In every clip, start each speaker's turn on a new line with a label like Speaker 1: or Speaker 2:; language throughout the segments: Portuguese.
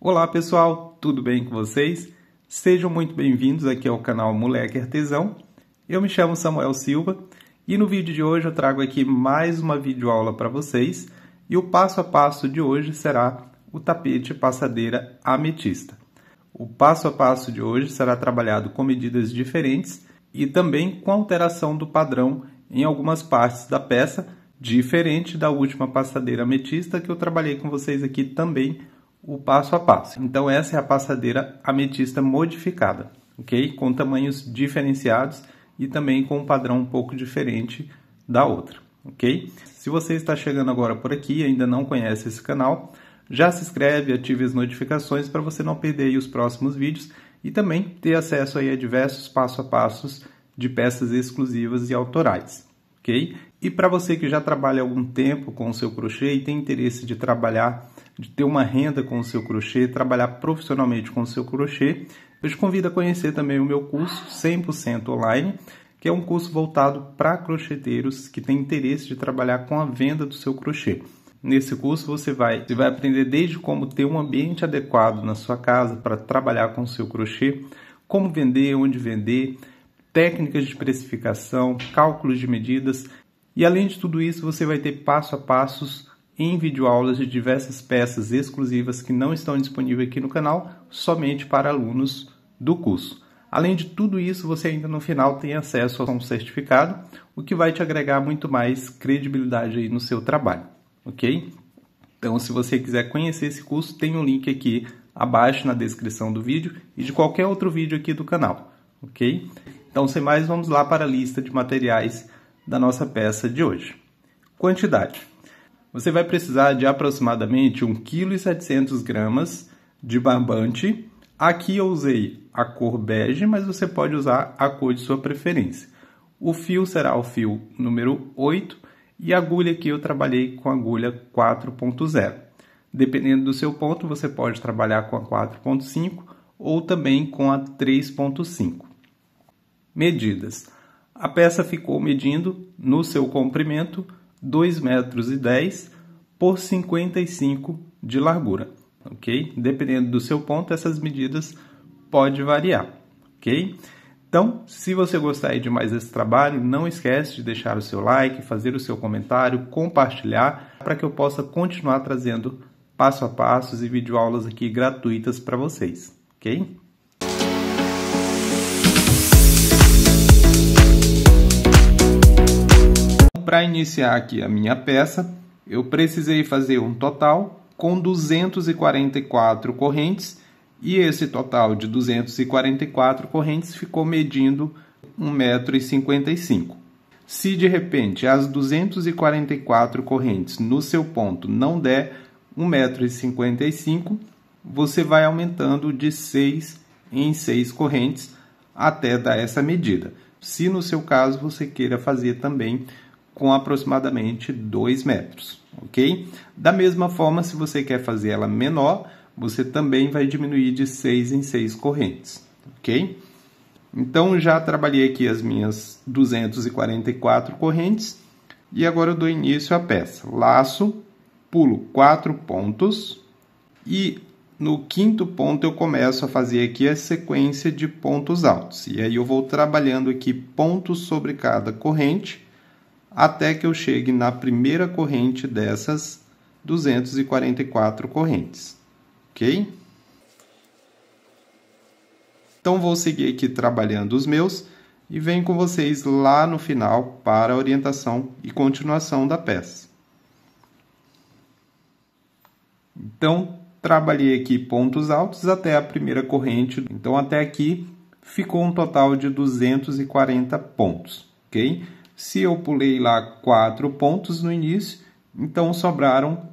Speaker 1: Olá pessoal, tudo bem com vocês? Sejam muito bem-vindos aqui ao canal Moleque Artesão. Eu me chamo Samuel Silva e no vídeo de hoje eu trago aqui mais uma videoaula para vocês e o passo a passo de hoje será o tapete passadeira ametista. O passo a passo de hoje será trabalhado com medidas diferentes e também com alteração do padrão em algumas partes da peça, diferente da última passadeira ametista que eu trabalhei com vocês aqui também o passo a passo. Então essa é a passadeira ametista modificada, ok? Com tamanhos diferenciados e também com um padrão um pouco diferente da outra, ok? Se você está chegando agora por aqui e ainda não conhece esse canal, já se inscreve, ative as notificações para você não perder os próximos vídeos e também ter acesso aí a diversos passo a passos de peças exclusivas e autorais, ok? E para você que já trabalha há algum tempo com o seu crochê e tem interesse de trabalhar de ter uma renda com o seu crochê, trabalhar profissionalmente com o seu crochê, eu te convido a conhecer também o meu curso 100% online, que é um curso voltado para crocheteiros que têm interesse de trabalhar com a venda do seu crochê. Nesse curso você vai, você vai aprender desde como ter um ambiente adequado na sua casa para trabalhar com o seu crochê, como vender, onde vender, técnicas de precificação, cálculos de medidas e além de tudo isso você vai ter passo a passos em videoaulas de diversas peças exclusivas que não estão disponíveis aqui no canal, somente para alunos do curso. Além de tudo isso, você ainda no final tem acesso a um certificado, o que vai te agregar muito mais credibilidade aí no seu trabalho, ok? Então, se você quiser conhecer esse curso, tem um link aqui abaixo na descrição do vídeo e de qualquer outro vídeo aqui do canal, ok? Então, sem mais, vamos lá para a lista de materiais da nossa peça de hoje. Quantidade. Você vai precisar de aproximadamente 1,7 kg de barbante. Aqui eu usei a cor bege, mas você pode usar a cor de sua preferência. O fio será o fio número 8 e a agulha aqui eu trabalhei com agulha 4.0. Dependendo do seu ponto, você pode trabalhar com a 4.5 ou também com a 3.5. Medidas. A peça ficou medindo no seu comprimento 2,10 metros e por 55 de largura, ok? Dependendo do seu ponto, essas medidas pode variar, ok? Então, se você gostar de mais esse trabalho, não esquece de deixar o seu like, fazer o seu comentário, compartilhar, para que eu possa continuar trazendo passo a passos e videoaulas aqui gratuitas para vocês, ok? para iniciar aqui a minha peça, eu precisei fazer um total com 244 correntes e esse total de 244 correntes ficou medindo 1,55m. Se de repente as 244 correntes no seu ponto não der 1,55m, você vai aumentando de 6 em 6 correntes até dar essa medida. Se no seu caso você queira fazer também com aproximadamente 2 metros, ok? Da mesma forma, se você quer fazer ela menor, você também vai diminuir de 6 em 6 correntes, ok? Então, já trabalhei aqui as minhas 244 correntes e agora eu dou início à peça. Laço, pulo 4 pontos e no quinto ponto eu começo a fazer aqui a sequência de pontos altos. E aí eu vou trabalhando aqui pontos sobre cada corrente até que eu chegue na primeira corrente dessas 244 correntes, ok? Então vou seguir aqui trabalhando os meus e venho com vocês lá no final para a orientação e continuação da peça. Então, trabalhei aqui pontos altos até a primeira corrente. Então, até aqui ficou um total de 240 pontos, ok? Se eu pulei lá 4 pontos no início, então sobraram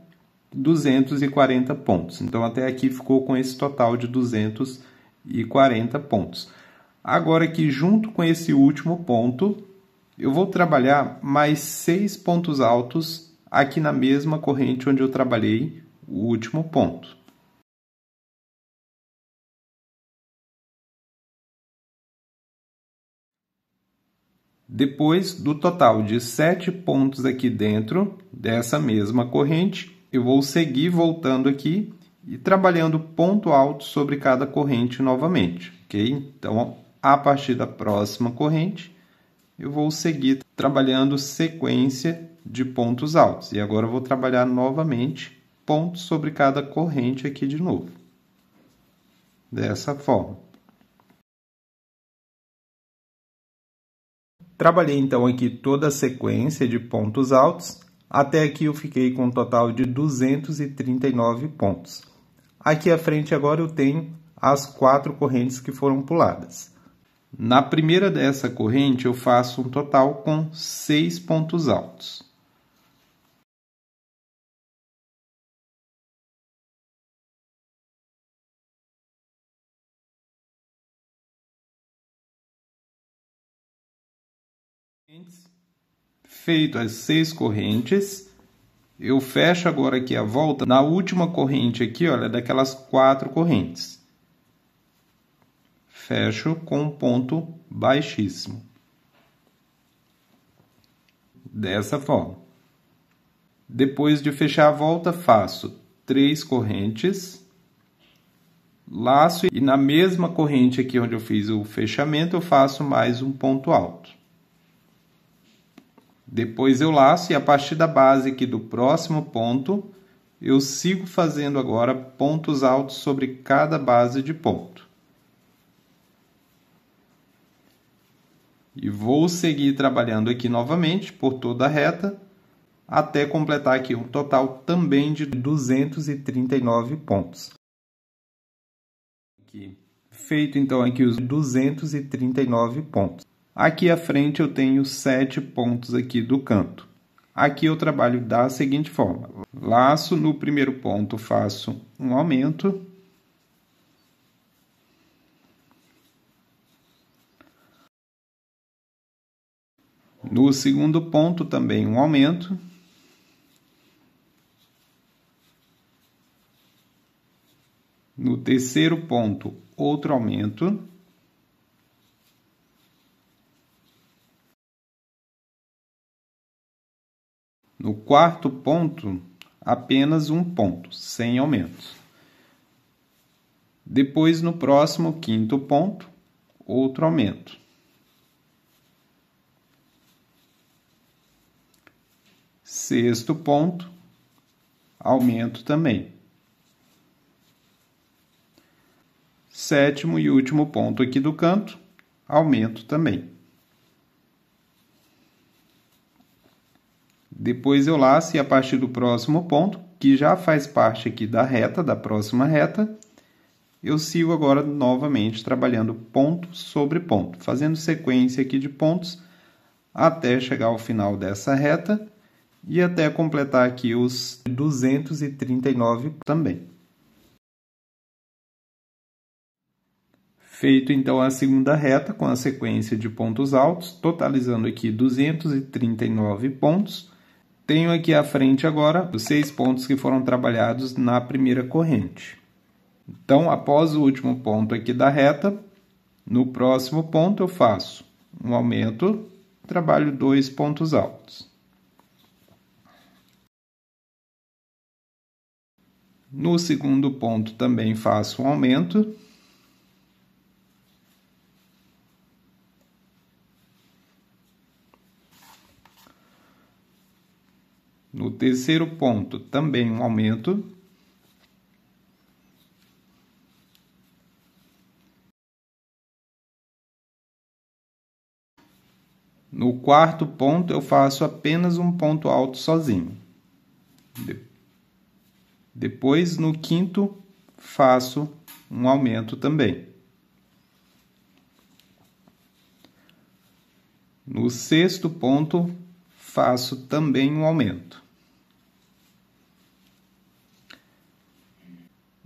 Speaker 1: 240 pontos. Então até aqui ficou com esse total de 240 pontos. Agora que junto com esse último ponto, eu vou trabalhar mais seis pontos altos
Speaker 2: aqui na mesma corrente onde eu trabalhei o último ponto. Depois do total de sete pontos aqui dentro
Speaker 1: dessa mesma corrente, eu vou seguir voltando aqui e trabalhando ponto alto sobre cada corrente novamente, ok? Então, a partir da próxima corrente, eu vou seguir trabalhando sequência de pontos altos. E agora eu vou trabalhar novamente ponto sobre cada corrente aqui de novo.
Speaker 2: Dessa forma. Trabalhei então aqui toda a sequência de pontos altos,
Speaker 1: até aqui eu fiquei com um total de 239 pontos. Aqui à frente agora eu tenho as quatro correntes que foram puladas. Na primeira
Speaker 2: dessa corrente eu faço um total com seis pontos altos. Feito as seis correntes,
Speaker 1: eu fecho agora aqui a volta na última corrente aqui, olha, daquelas quatro correntes. Fecho com um ponto baixíssimo. Dessa forma. Depois de fechar a volta, faço três correntes, laço e na mesma corrente aqui onde eu fiz o fechamento, eu faço mais um ponto alto. Depois eu laço e a partir da base aqui do próximo ponto, eu sigo fazendo agora pontos altos sobre cada base de ponto. E vou seguir trabalhando aqui novamente por toda a reta, até completar aqui um total também de 239 pontos. Feito então aqui os 239 pontos. Aqui à frente eu tenho sete pontos aqui do canto. Aqui eu trabalho da seguinte forma: laço no primeiro ponto, faço um aumento. No segundo ponto, também um aumento.
Speaker 2: No terceiro ponto, outro aumento. No
Speaker 1: quarto ponto, apenas um ponto, sem aumentos. Depois, no próximo quinto ponto, outro aumento. Sexto ponto, aumento também. Sétimo e último ponto aqui do canto, aumento também. Depois eu laço e a partir do próximo ponto, que já faz parte aqui da reta, da próxima reta, eu sigo agora novamente trabalhando ponto sobre ponto, fazendo sequência aqui de pontos até chegar ao final dessa reta e até completar aqui os 239 também. Feito então a segunda reta com a sequência de pontos altos, totalizando aqui 239 pontos, tenho aqui à frente agora os seis pontos que foram trabalhados na primeira corrente. Então, após o último ponto aqui da reta, no próximo ponto eu faço um aumento, trabalho dois pontos altos. No segundo ponto também faço um aumento, No terceiro ponto, também um aumento. No quarto ponto, eu faço apenas um ponto alto sozinho. Depois, no quinto, faço um aumento também. No sexto ponto, faço também um aumento.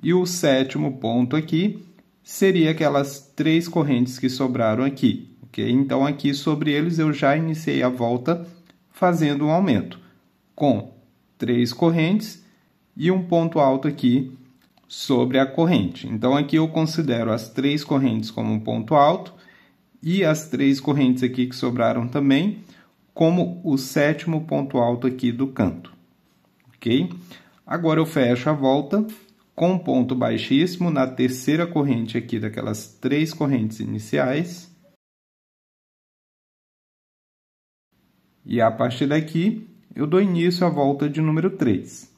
Speaker 1: E o sétimo ponto aqui seria aquelas três correntes que sobraram aqui, ok? Então, aqui sobre eles eu já iniciei a volta fazendo um aumento com três correntes e um ponto alto aqui sobre a corrente. Então, aqui eu considero as três correntes como um ponto alto e as três correntes aqui que sobraram também como o sétimo ponto alto aqui do canto, ok? Agora eu fecho a volta com ponto baixíssimo na terceira corrente aqui daquelas três correntes iniciais. E a partir daqui, eu dou início à volta
Speaker 2: de número 3.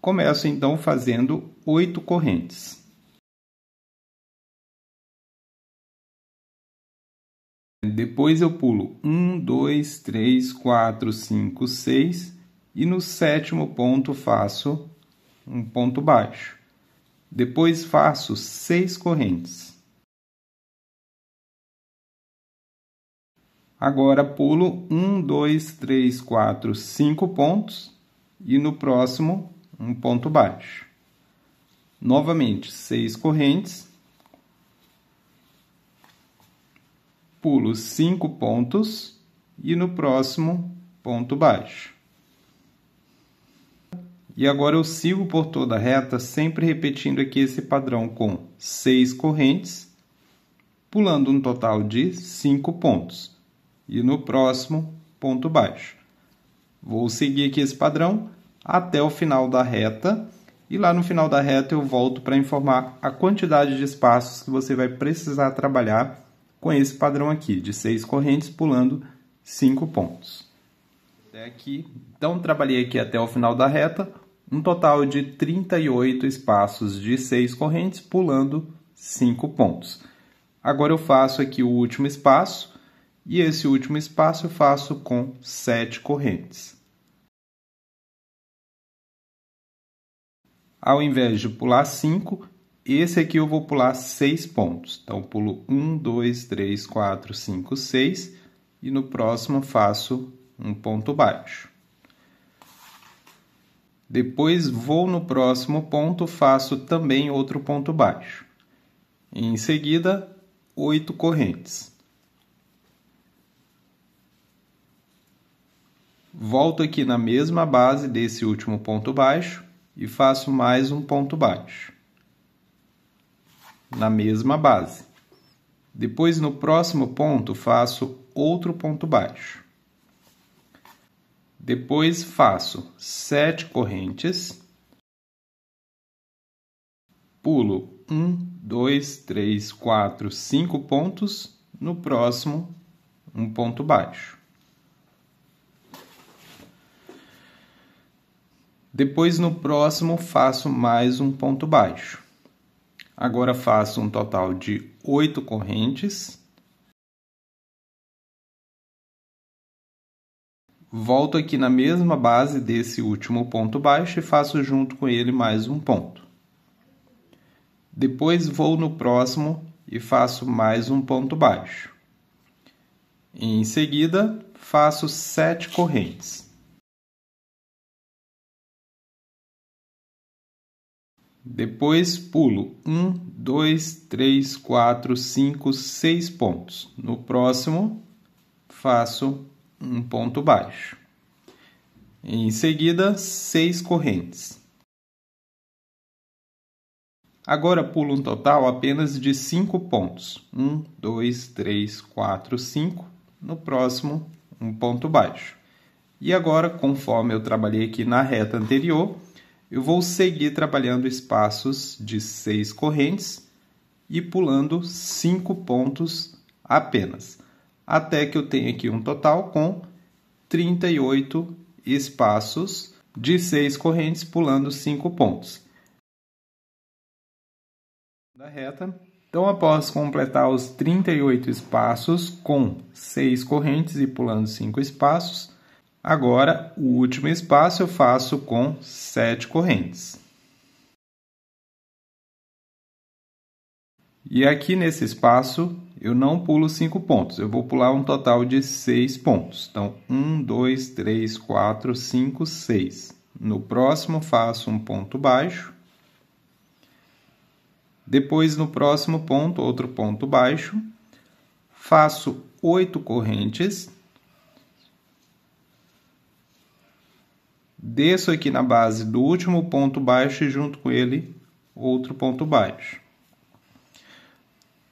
Speaker 2: Começo então fazendo oito correntes. Depois eu pulo 1, 2, 3, 4, 5, 6 e no
Speaker 1: sétimo ponto faço um ponto baixo. Depois faço seis correntes. Agora pulo um, dois, três, quatro, cinco pontos e no próximo um ponto baixo. Novamente, seis correntes. Pulo cinco pontos e no próximo ponto baixo. E agora eu sigo por toda a reta, sempre repetindo aqui esse padrão com seis correntes, pulando um total de cinco pontos. E no próximo, ponto baixo. Vou seguir aqui esse padrão até o final da reta. E lá no final da reta eu volto para informar a quantidade de espaços que você vai precisar trabalhar com esse padrão aqui, de seis correntes pulando cinco pontos. Até aqui. Então, trabalhei aqui até o final da reta um total de 38 espaços de 6 correntes, pulando 5 pontos. Agora eu faço aqui o último espaço, e esse último espaço eu faço com 7 correntes. Ao invés de pular 5, esse aqui eu vou pular 6 pontos. Então, pulo 1, 2, 3, 4, 5, 6 e no próximo faço um ponto baixo. Depois vou no próximo ponto, faço também outro ponto baixo. Em seguida, oito correntes. Volto aqui na mesma base desse último ponto baixo e faço mais um ponto baixo. Na mesma base. Depois, no próximo ponto, faço outro ponto baixo. Depois faço sete correntes, pulo um, dois, três, quatro, cinco pontos, no próximo, um ponto baixo. Depois, no próximo, faço mais um ponto baixo. Agora faço um total de oito correntes Volto aqui na mesma base desse último ponto baixo e faço junto com ele mais um ponto. Depois vou no próximo e faço mais um ponto baixo.
Speaker 2: Em seguida, faço sete correntes. Depois pulo 1,
Speaker 1: 2, 3, 4, 5, 6 pontos. No próximo, faço um ponto baixo. Em seguida, seis correntes. Agora pulo um total apenas de cinco pontos. Um, dois, três, quatro, cinco. No próximo, um ponto baixo. E agora, conforme eu trabalhei aqui na reta anterior, eu vou seguir trabalhando espaços de seis correntes e pulando cinco pontos apenas até que eu tenha aqui um total com 38 espaços de 6 correntes pulando 5 pontos. Da reta. Então, após completar os 38 espaços com 6 correntes e pulando 5 espaços, agora o último espaço eu faço com 7 correntes. E aqui nesse espaço eu não pulo 5 pontos, eu vou pular um total de 6 pontos. Então, 1, 2, 3, 4, 5, 6. No próximo, faço um ponto baixo. Depois, no próximo ponto, outro ponto baixo. Faço 8 correntes. Desço aqui na base do último ponto baixo e junto com ele outro ponto baixo.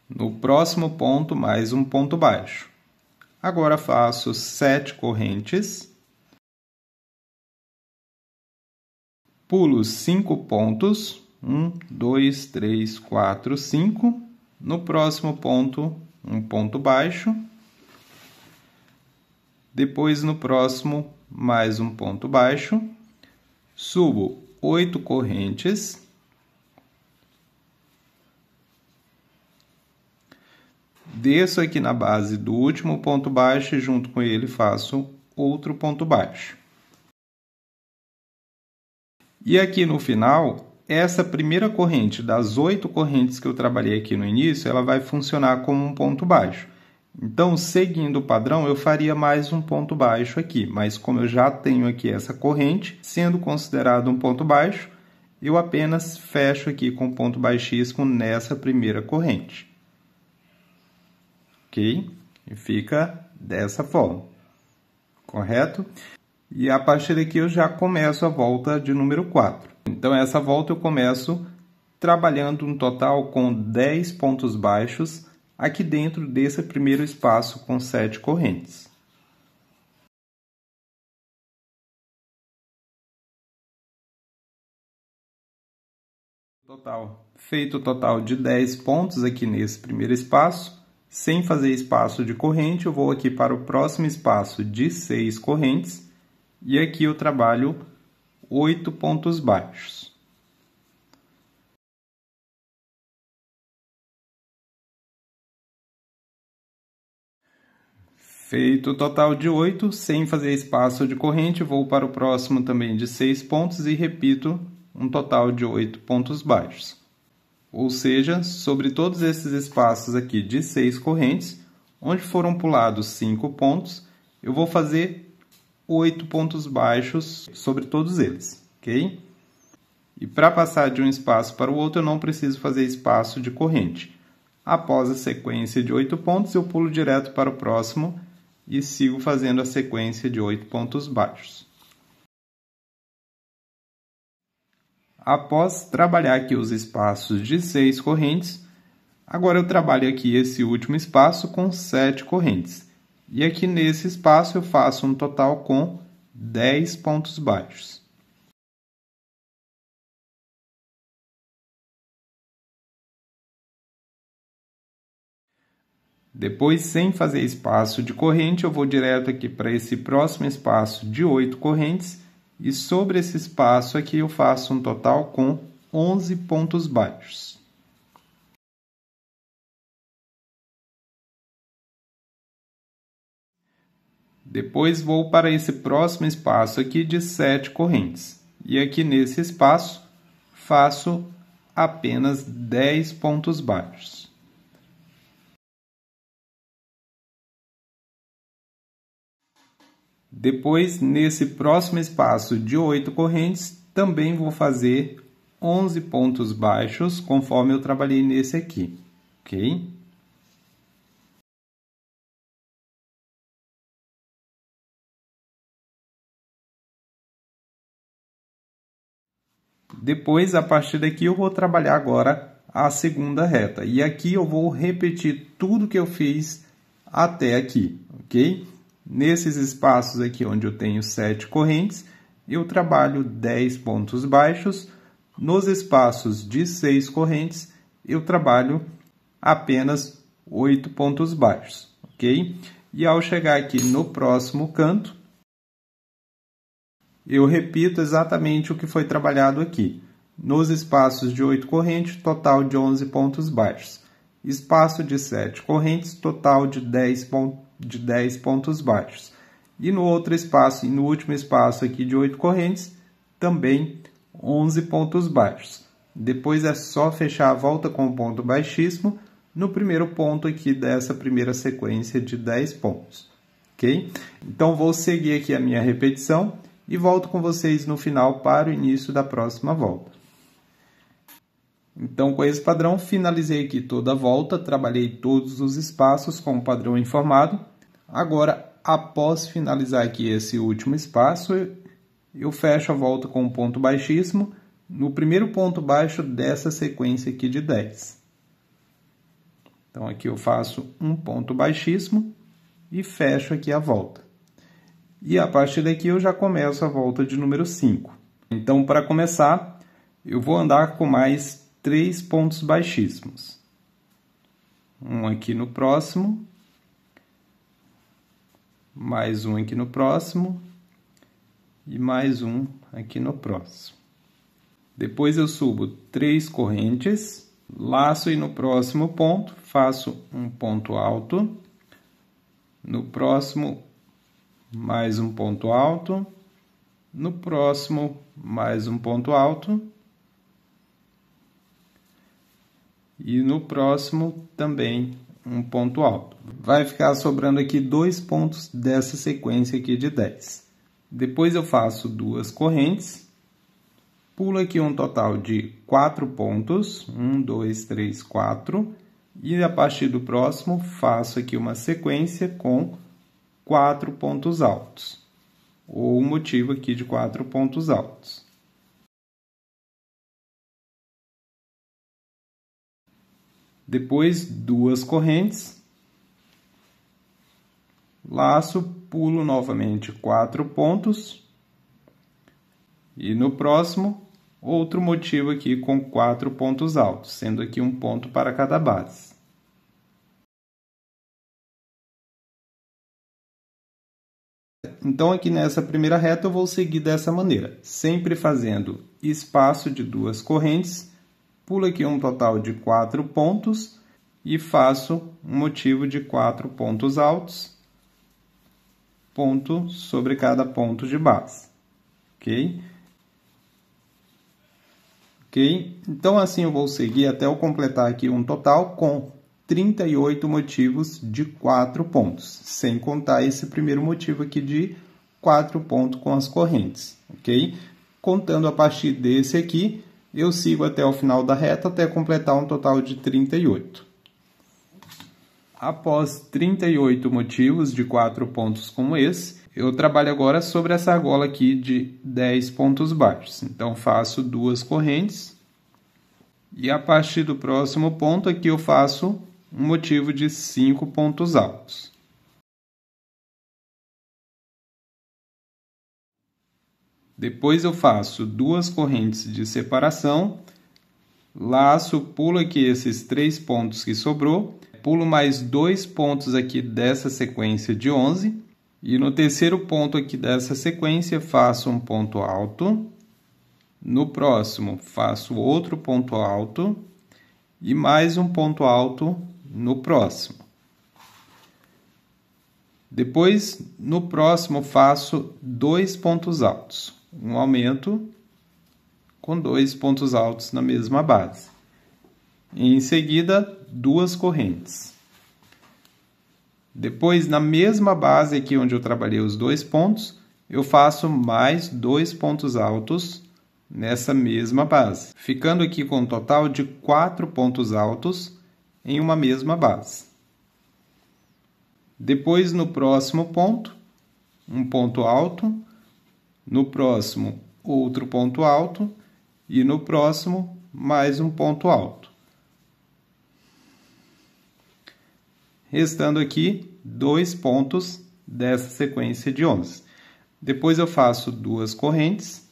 Speaker 1: No próximo ponto, mais um ponto baixo. Agora faço sete correntes, pulo cinco pontos, um, dois, três, quatro, cinco. No próximo ponto, um ponto baixo. Depois, no próximo, mais um ponto baixo. Subo oito correntes Desço aqui na base do último ponto baixo e junto com ele faço outro ponto baixo. E aqui no final, essa primeira corrente das oito correntes que eu trabalhei aqui no início, ela vai funcionar como um ponto baixo. Então, seguindo o padrão, eu faria mais um ponto baixo aqui, mas como eu já tenho aqui essa corrente, sendo considerado um ponto baixo, eu apenas fecho aqui com ponto baixíssimo nessa primeira corrente ok? E fica dessa forma, correto? E a partir daqui eu já começo a volta de número 4. Então essa volta eu começo trabalhando um total com 10 pontos baixos aqui dentro desse primeiro espaço com 7
Speaker 2: correntes. Total. Feito o total
Speaker 1: de 10 pontos aqui nesse primeiro espaço, sem fazer espaço de corrente, eu vou aqui para o próximo espaço de 6 correntes e aqui eu trabalho
Speaker 2: 8 pontos baixos. Feito o total de 8, sem fazer espaço de corrente, vou para o próximo também de
Speaker 1: 6 pontos e repito um total de 8 pontos baixos. Ou seja, sobre todos esses espaços aqui de seis correntes, onde foram pulados cinco pontos, eu vou fazer oito pontos baixos sobre todos eles, ok? E para passar de um espaço para o outro, eu não preciso fazer espaço de corrente. Após a sequência de oito pontos, eu pulo direto para o próximo e sigo fazendo a sequência de oito pontos baixos. após trabalhar aqui os espaços de seis correntes, agora eu trabalho aqui esse último espaço com sete correntes.
Speaker 2: E aqui nesse espaço eu faço um total com 10 pontos baixos. Depois, sem fazer espaço de
Speaker 1: corrente, eu vou direto aqui para esse próximo espaço de oito correntes e sobre
Speaker 2: esse espaço aqui eu faço um total com 11 pontos baixos. Depois vou para esse próximo espaço aqui de 7 correntes.
Speaker 1: E aqui nesse espaço faço apenas 10
Speaker 2: pontos baixos. Depois, nesse próximo espaço de 8
Speaker 1: correntes, também vou fazer 11 pontos baixos, conforme eu trabalhei
Speaker 2: nesse aqui, ok? Depois, a partir daqui, eu vou trabalhar agora a
Speaker 1: segunda reta. E aqui eu vou repetir tudo que eu fiz até aqui, ok? Nesses espaços aqui onde eu tenho 7 correntes, eu trabalho 10 pontos baixos. Nos espaços de 6 correntes, eu trabalho apenas 8 pontos baixos, ok? E ao chegar aqui no próximo canto, eu repito exatamente o que foi trabalhado aqui. Nos espaços de 8 correntes, total de 11 pontos baixos. Espaço de 7 correntes, total de 10 pontos de 10 pontos baixos. E no outro espaço, e no último espaço aqui de 8 correntes, também 11 pontos baixos. Depois é só fechar a volta com o um ponto baixíssimo no primeiro ponto aqui dessa primeira sequência de 10 pontos, ok? Então vou seguir aqui a minha repetição e volto com vocês no final para o início da próxima volta. Então, com esse padrão, finalizei aqui toda a volta, trabalhei todos os espaços com o padrão informado. Agora, após finalizar aqui esse último espaço, eu fecho a volta com um ponto baixíssimo, no primeiro ponto baixo dessa sequência aqui de 10. Então, aqui eu faço um ponto baixíssimo e fecho aqui a volta. E a partir daqui eu já começo a volta de número 5. Então, para começar, eu vou andar com mais três pontos baixíssimos. Um aqui no próximo, mais um aqui no próximo e mais um aqui no próximo. Depois eu subo três correntes, laço e no próximo ponto faço um ponto alto, no próximo mais um ponto alto, no próximo mais um ponto alto e no próximo também um ponto alto. Vai ficar sobrando aqui dois pontos dessa sequência aqui de 10. Depois eu faço duas correntes, pulo aqui um total de quatro pontos, um, dois, três, quatro, e a partir do próximo faço aqui uma sequência com
Speaker 2: quatro pontos altos, ou um motivo aqui de quatro pontos altos. depois duas correntes,
Speaker 1: laço, pulo novamente quatro pontos, e no próximo, outro motivo aqui com quatro pontos altos, sendo aqui um ponto
Speaker 2: para cada base. Então, aqui nessa primeira reta, eu vou seguir dessa maneira, sempre
Speaker 1: fazendo espaço de duas correntes pulo aqui um total de 4 pontos e faço um motivo de 4 pontos altos, ponto sobre cada ponto de base, ok? Ok? Então, assim eu vou seguir até eu completar aqui um total com 38 motivos de 4 pontos, sem contar esse primeiro motivo aqui de 4 pontos com as correntes, ok? Contando a partir desse aqui, eu sigo até o final da reta até completar um total de 38. Após 38 motivos de 4 pontos como esse, eu trabalho agora sobre essa argola aqui de 10 pontos baixos. Então faço duas correntes e a partir do próximo
Speaker 2: ponto aqui eu faço um motivo de 5 pontos altos. Depois eu
Speaker 1: faço duas correntes de separação, laço, pulo aqui esses três pontos que sobrou, pulo mais dois pontos aqui dessa sequência de 11, e no terceiro ponto aqui dessa sequência faço um ponto alto, no próximo faço outro ponto alto e mais um ponto alto no próximo. Depois, no próximo, faço dois pontos altos um aumento com dois pontos altos na mesma base. Em seguida, duas correntes. Depois, na mesma base aqui onde eu trabalhei os dois pontos, eu faço mais dois pontos altos nessa mesma base, ficando aqui com um total de quatro pontos altos em uma mesma base. Depois, no próximo ponto, um ponto alto, no próximo, outro ponto alto, e no próximo, mais um ponto alto. Restando aqui dois pontos dessa sequência de 11. Depois eu faço duas correntes,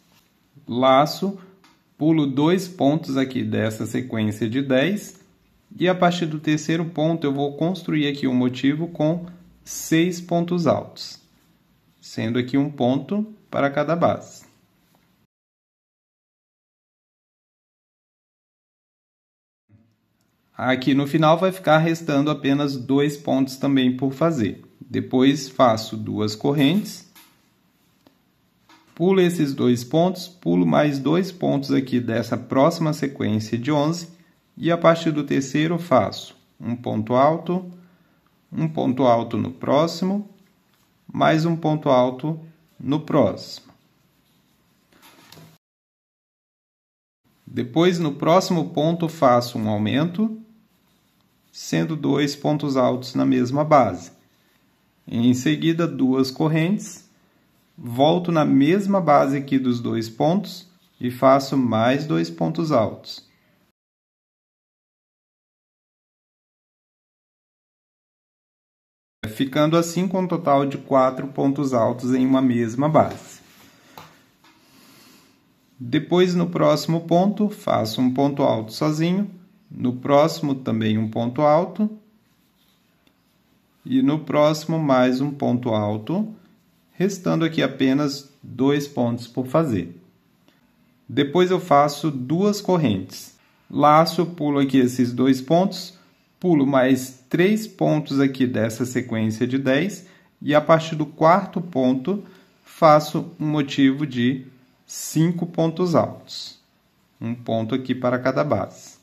Speaker 1: laço, pulo dois pontos aqui dessa sequência de 10 e a partir do terceiro ponto eu vou construir aqui um motivo com seis pontos
Speaker 2: altos, sendo aqui um ponto para cada base. Aqui no final vai ficar restando apenas dois pontos também por fazer. Depois
Speaker 1: faço duas correntes, pulo esses dois pontos, pulo mais dois pontos aqui dessa próxima sequência de 11 e a partir do terceiro faço um ponto alto, um ponto alto no próximo, mais um ponto alto no próximo. Depois, no próximo ponto, faço um aumento, sendo dois pontos altos na mesma base. Em seguida, duas correntes, volto na mesma base aqui dos dois pontos
Speaker 2: e faço mais dois pontos altos. ficando assim com um total de quatro pontos altos em uma mesma base.
Speaker 1: Depois, no próximo ponto, faço um ponto alto sozinho, no próximo também um ponto alto, e no próximo mais um ponto alto, restando aqui apenas dois pontos por fazer. Depois eu faço duas correntes. Laço, pulo aqui esses dois pontos, pulo mais três pontos aqui dessa sequência de 10 e a partir do quarto ponto faço um motivo de cinco
Speaker 2: pontos altos. Um ponto aqui para cada base.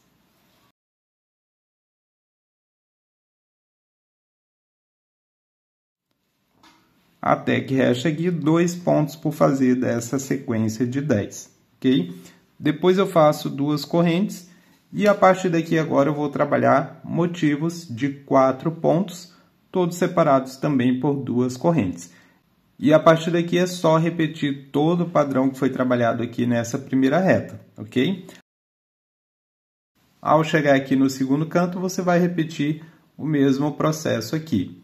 Speaker 2: Até que resta aqui dois pontos por fazer dessa sequência de 10,
Speaker 1: ok? Depois eu faço duas correntes e a partir daqui agora eu vou trabalhar motivos de quatro pontos, todos separados também por duas correntes. E a partir daqui é só repetir todo o padrão que foi trabalhado aqui nessa primeira reta, ok? Ao chegar aqui no segundo canto, você vai repetir o mesmo processo aqui.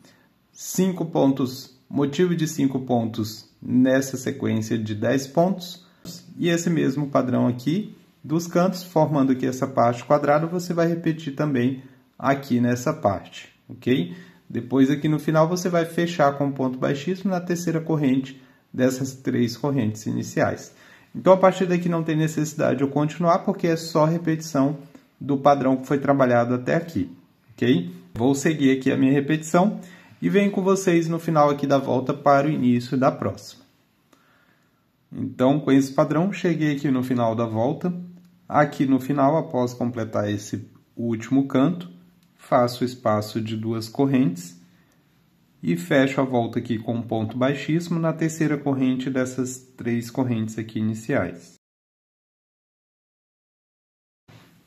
Speaker 1: Cinco pontos, motivo de cinco pontos nessa sequência de dez pontos, e esse mesmo padrão aqui dos cantos, formando aqui essa parte quadrada, você vai repetir também aqui nessa parte, ok? Depois aqui no final você vai fechar com ponto baixíssimo na terceira corrente dessas três correntes iniciais. Então a partir daqui não tem necessidade de eu continuar porque é só repetição do padrão que foi trabalhado até aqui, ok? Vou seguir aqui a minha repetição e venho com vocês no final aqui da volta para o início da próxima. Então, com esse padrão, cheguei aqui no final da volta, Aqui no final, após completar esse último canto, faço espaço de duas correntes e fecho a volta aqui com um ponto baixíssimo na terceira corrente dessas três correntes aqui iniciais.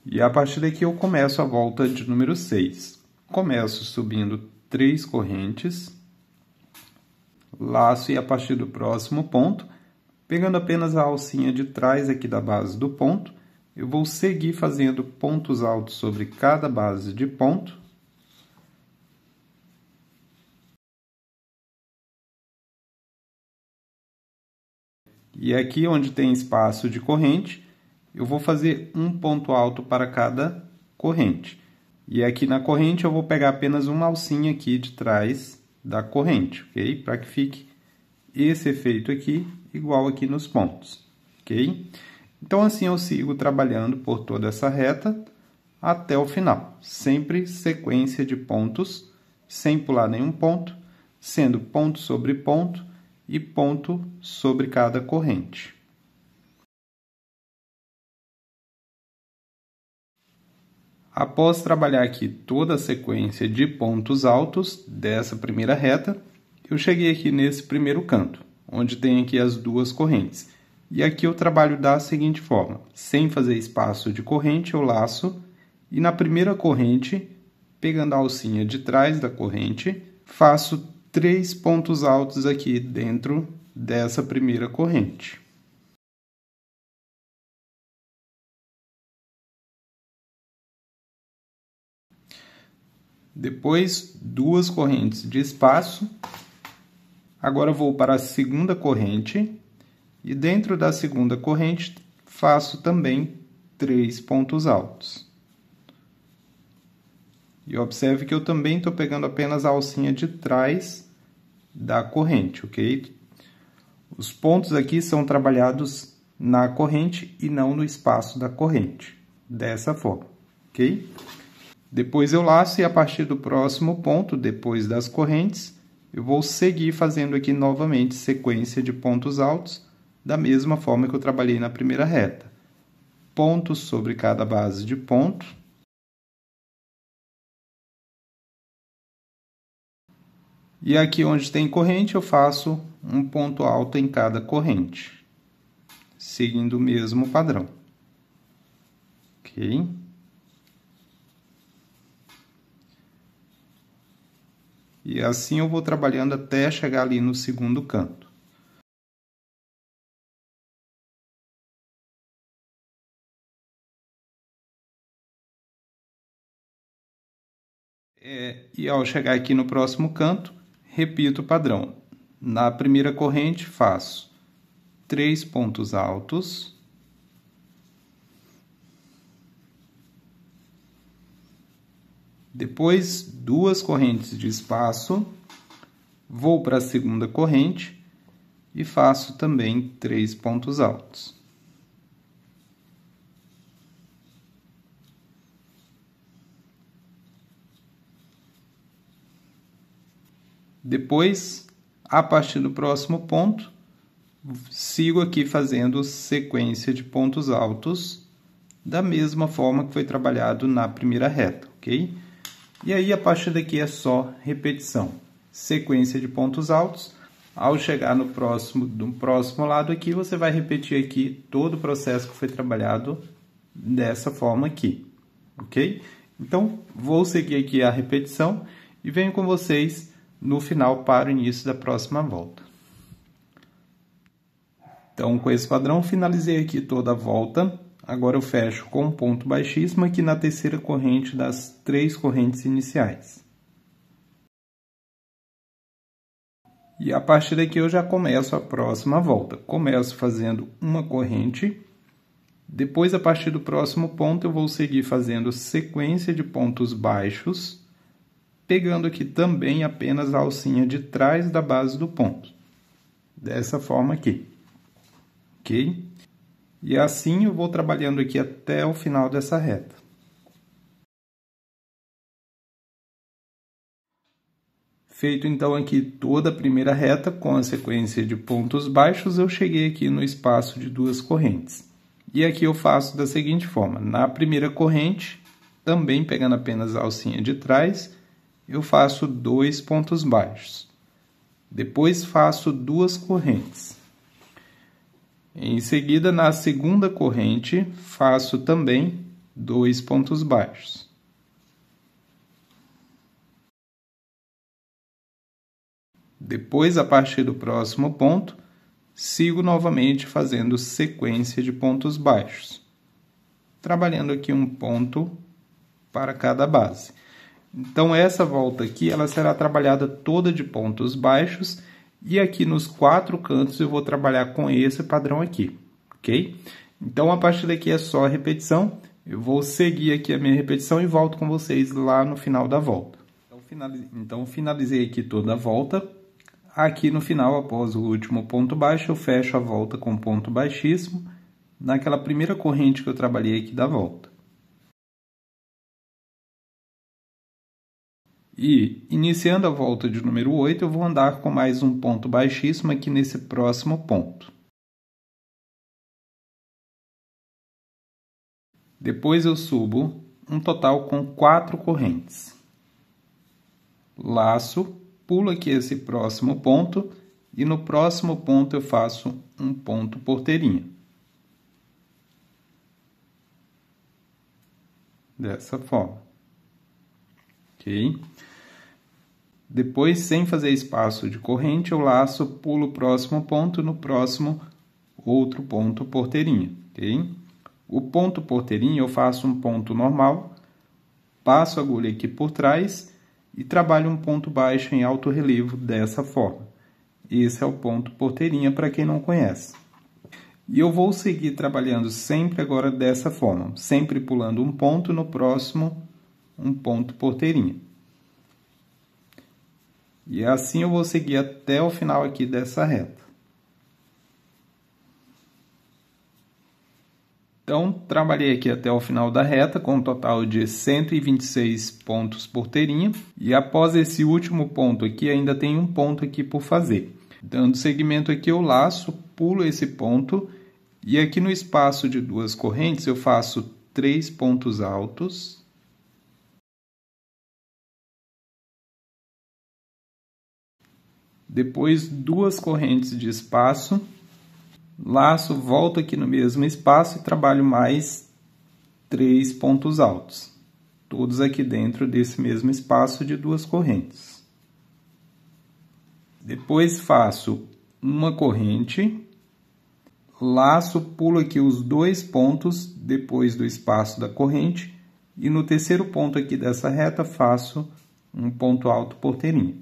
Speaker 1: E a partir daqui eu começo a volta de número 6. Começo subindo três correntes, laço e a partir do próximo ponto, pegando apenas a alcinha de trás aqui da base do ponto, eu vou seguir fazendo pontos altos sobre cada base
Speaker 2: de ponto. E aqui onde tem espaço
Speaker 1: de corrente, eu vou fazer um ponto alto para cada corrente. E aqui na corrente eu vou pegar apenas uma alcinha aqui de trás da corrente, ok? Para que fique esse efeito aqui igual aqui nos pontos, ok? Então, assim eu sigo trabalhando por toda essa reta até o final, sempre sequência de pontos, sem pular nenhum ponto, sendo ponto
Speaker 2: sobre ponto e ponto sobre cada corrente. Após trabalhar
Speaker 1: aqui toda a sequência de pontos altos dessa primeira reta, eu cheguei aqui nesse primeiro canto, onde tem aqui as duas correntes. E aqui eu trabalho da seguinte forma: sem fazer espaço de corrente, eu laço e na primeira corrente, pegando a alcinha de trás da corrente, faço três pontos
Speaker 2: altos aqui dentro dessa primeira corrente. Depois, duas correntes de espaço.
Speaker 1: Agora vou para a segunda corrente e dentro da segunda corrente, faço também três pontos altos. E observe que eu também estou pegando apenas a alcinha de trás da corrente, ok? Os pontos aqui são trabalhados na corrente e não no espaço da corrente, dessa forma, ok? Depois eu laço e a partir do próximo ponto, depois das correntes, eu vou seguir fazendo aqui novamente sequência de pontos altos da mesma forma que eu trabalhei na primeira
Speaker 2: reta. Pontos sobre cada base de ponto. E aqui onde tem
Speaker 1: corrente, eu faço um ponto alto em cada corrente, seguindo o mesmo padrão. Ok? E assim eu vou trabalhando até chegar
Speaker 2: ali no segundo canto. É, e ao chegar aqui no próximo canto, repito o padrão.
Speaker 1: Na primeira corrente, faço três pontos altos. Depois, duas correntes de espaço. Vou para a segunda corrente e faço também três pontos altos. Depois, a partir do próximo ponto, sigo aqui fazendo sequência de pontos altos da mesma forma que foi trabalhado na primeira reta, ok? E aí, a partir daqui é só repetição. Sequência de pontos altos. Ao chegar no próximo, no próximo lado aqui, você vai repetir aqui todo o processo que foi trabalhado dessa forma aqui, ok? Então, vou seguir aqui a repetição e venho com vocês no final para o início da próxima volta. Então, com esse padrão, finalizei aqui toda a volta. Agora eu fecho com um ponto baixíssimo aqui na terceira corrente das três correntes iniciais. E a partir daqui eu já começo a próxima volta. Começo fazendo uma corrente. Depois, a partir do próximo ponto, eu vou seguir fazendo sequência de pontos baixos pegando aqui também apenas a alcinha de trás da base do ponto. Dessa forma aqui. Ok? E assim eu vou trabalhando aqui até o final dessa reta. Feito então aqui toda a primeira reta com a sequência de pontos baixos, eu cheguei aqui no espaço de duas correntes. E aqui eu faço da seguinte forma, na primeira corrente, também pegando apenas a alcinha de trás, eu faço dois pontos baixos. Depois faço duas correntes. Em seguida, na segunda corrente, faço também dois pontos baixos. Depois, a partir do próximo ponto, sigo novamente fazendo sequência de pontos baixos, trabalhando aqui um ponto para cada base. Então essa volta aqui, ela será trabalhada toda de pontos baixos e aqui nos quatro cantos eu vou trabalhar com esse padrão aqui, ok? Então a partir daqui é só repetição, eu vou seguir aqui a minha repetição e volto com vocês lá no final da volta. Então, então finalizei aqui toda a volta, aqui no final, após o último ponto baixo, eu fecho a volta com ponto baixíssimo, naquela primeira corrente que eu trabalhei aqui da volta. E iniciando a volta de número 8, eu vou andar com mais um
Speaker 2: ponto baixíssimo aqui nesse próximo ponto. Depois eu subo um total com quatro
Speaker 1: correntes. Laço, pulo aqui esse próximo ponto e no próximo ponto eu faço um ponto porteirinha. Dessa forma ok? Depois, sem fazer espaço de corrente, eu laço, pulo o próximo ponto, no próximo outro ponto porteirinho. ok? O ponto porteirinho eu faço um ponto normal, passo a agulha aqui por trás e trabalho um ponto baixo em alto relevo dessa forma. Esse é o ponto porteirinha para quem não conhece. E eu vou seguir trabalhando sempre agora dessa forma, sempre pulando um ponto no próximo um ponto porteirinha. E assim eu vou seguir até o final aqui dessa reta. Então, trabalhei aqui até o final da reta, com um total de 126 pontos porteirinha. E após esse último ponto aqui, ainda tem um ponto aqui por fazer. Dando seguimento aqui, eu laço, pulo esse ponto. E aqui no espaço
Speaker 2: de duas correntes, eu faço três pontos altos. depois duas correntes de espaço, laço, volto aqui no mesmo
Speaker 1: espaço e trabalho mais três pontos altos, todos aqui dentro desse mesmo espaço de duas correntes. Depois faço uma corrente, laço, pulo aqui os dois pontos depois do espaço da corrente e no terceiro ponto aqui dessa reta faço um ponto alto porteirinho.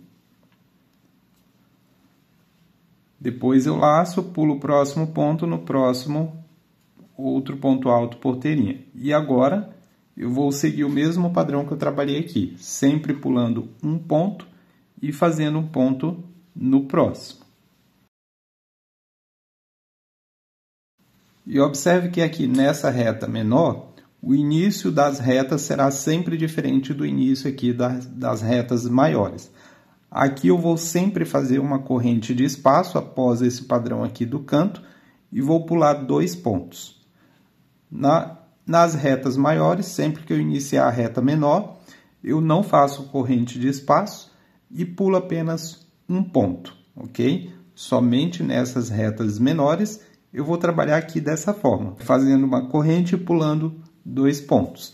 Speaker 1: Depois eu laço, pulo o próximo ponto, no próximo outro ponto alto porteirinha. E agora eu vou seguir o mesmo padrão que eu trabalhei aqui, sempre pulando um ponto e fazendo um ponto no próximo. E observe que aqui nessa reta menor, o início das retas será sempre diferente do início aqui das, das retas maiores. Aqui eu vou sempre fazer uma corrente de espaço após esse padrão aqui do canto e vou pular dois pontos. Na, nas retas maiores, sempre que eu iniciar a reta menor, eu não faço corrente de espaço e pulo apenas um ponto, ok? Somente nessas retas menores eu vou trabalhar aqui dessa forma, fazendo uma corrente e pulando dois pontos.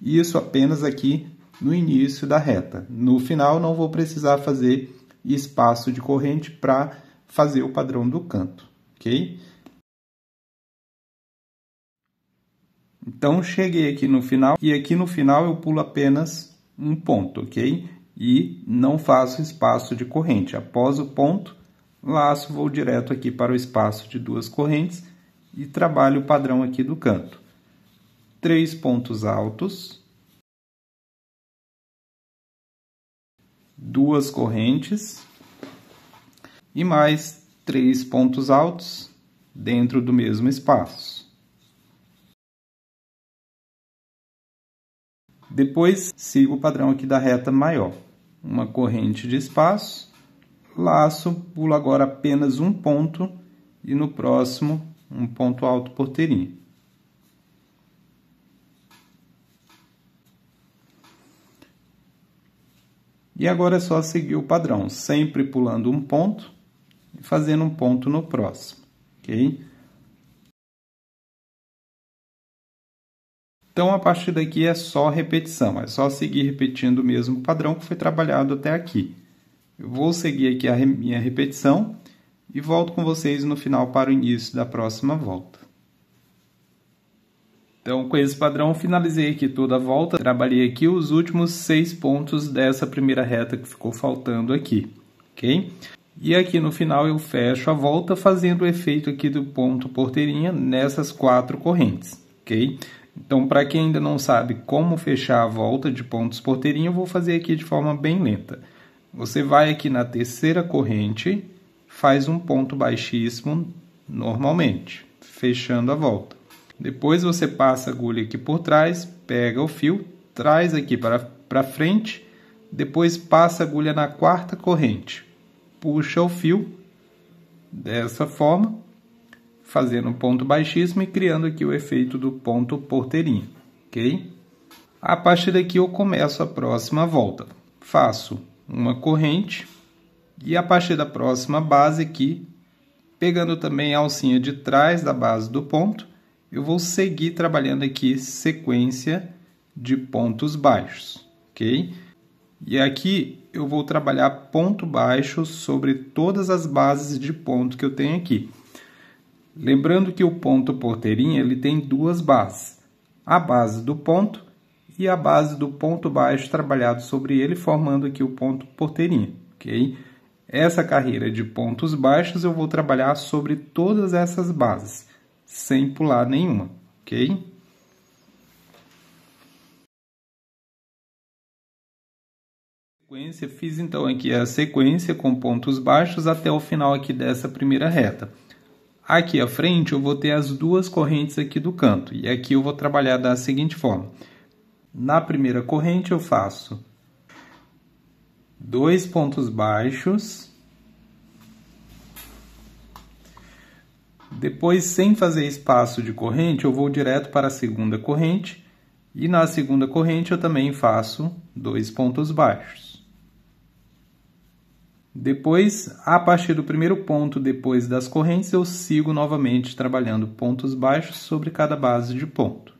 Speaker 1: Isso apenas aqui no início da reta. No final, não vou precisar fazer espaço de corrente para fazer o padrão do canto, ok? Então, cheguei aqui no final e aqui no final eu pulo apenas um ponto, ok? E não faço espaço de corrente. Após o ponto, laço, vou direto aqui para o espaço de duas correntes e trabalho o padrão aqui do canto. Três pontos altos, duas correntes e mais três pontos altos dentro do mesmo espaço. Depois, sigo o padrão aqui da reta maior. Uma corrente de espaço, laço, pulo agora apenas um ponto e no próximo um ponto alto por E agora é só seguir o padrão, sempre pulando um ponto e fazendo um ponto no próximo, ok? Então, a partir daqui é só repetição, é só seguir repetindo o mesmo padrão que foi trabalhado até aqui. Eu vou seguir aqui a minha repetição e volto com vocês no final para o início da próxima volta. Então, com esse padrão, finalizei aqui toda a volta, trabalhei aqui os últimos seis pontos dessa primeira reta que ficou faltando aqui, ok? E aqui no final eu fecho a volta fazendo o efeito aqui do ponto porteirinha nessas quatro correntes, ok? Então, para quem ainda não sabe como fechar a volta de pontos porteirinha, eu vou fazer aqui de forma bem lenta. Você vai aqui na terceira corrente, faz um ponto baixíssimo normalmente, fechando a volta. Depois você passa a agulha aqui por trás, pega o fio, traz aqui para, para frente, depois passa a agulha na quarta corrente, puxa o fio dessa forma, fazendo um ponto baixíssimo e criando aqui o efeito do ponto porteirinho, ok? A partir daqui eu começo a próxima volta. Faço uma corrente e a partir da próxima base aqui, pegando também a alcinha de trás da base do ponto, eu vou seguir trabalhando aqui sequência de pontos baixos, ok? E aqui eu vou trabalhar ponto baixo sobre todas as bases de ponto que eu tenho aqui. Lembrando que o ponto porteirinha ele tem duas bases, a base do ponto e a base do ponto baixo trabalhado sobre ele, formando aqui o ponto porteirinha, ok? Essa carreira de pontos baixos eu vou trabalhar sobre todas essas bases sem pular nenhuma, ok? Sequência, fiz então aqui a sequência com pontos baixos até o final aqui dessa primeira reta. Aqui à frente eu vou ter as duas correntes aqui do canto e aqui eu vou trabalhar da seguinte forma. Na primeira corrente eu faço dois pontos baixos Depois, sem fazer espaço de corrente, eu vou direto para a segunda corrente e na segunda corrente eu também faço dois pontos baixos. Depois, a partir do primeiro ponto depois das correntes, eu sigo novamente trabalhando pontos baixos sobre cada base de ponto.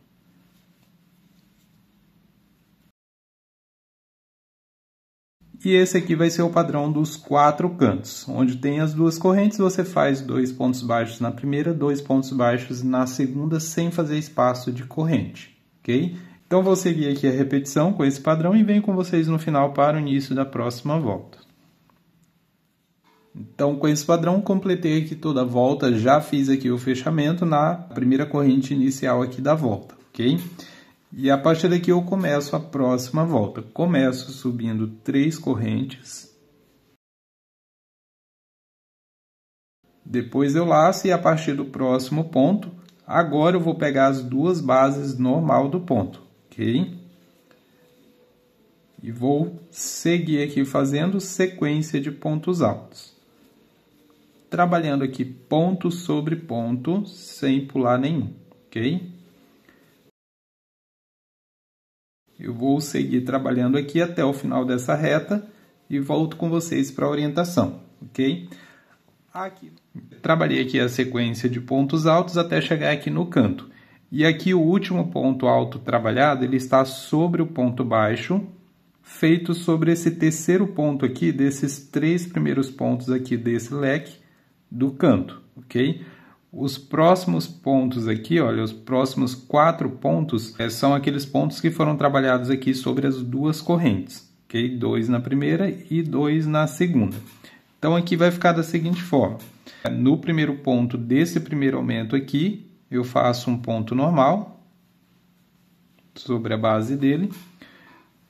Speaker 1: E esse aqui vai ser o padrão dos quatro cantos. Onde tem as duas correntes, você faz dois pontos baixos na primeira, dois pontos baixos na segunda, sem fazer espaço de corrente, ok? Então vou seguir aqui a repetição com esse padrão e venho com vocês no final para o início da próxima volta. Então, com esse padrão, completei aqui toda a volta, já fiz aqui o fechamento na primeira corrente inicial aqui da volta, ok? E a partir daqui eu começo a próxima volta. Começo subindo três correntes. Depois eu laço e a partir do próximo ponto, agora eu vou pegar as duas bases normal do ponto, ok? E vou seguir aqui fazendo sequência de pontos altos. Trabalhando aqui ponto sobre ponto, sem pular nenhum, ok? Eu vou seguir trabalhando aqui até o final dessa reta e volto com vocês para a orientação, ok? Aqui. Trabalhei aqui a sequência de pontos altos até chegar aqui no canto. E aqui o último ponto alto trabalhado, ele está sobre o ponto baixo, feito sobre esse terceiro ponto aqui, desses três primeiros pontos aqui desse leque do canto, ok? Os próximos pontos aqui, olha, os próximos quatro pontos é, são aqueles pontos que foram trabalhados aqui sobre as duas correntes, ok? Dois na primeira e dois na segunda. Então aqui vai ficar da seguinte forma: no primeiro ponto desse primeiro aumento aqui, eu faço um ponto normal sobre a base dele.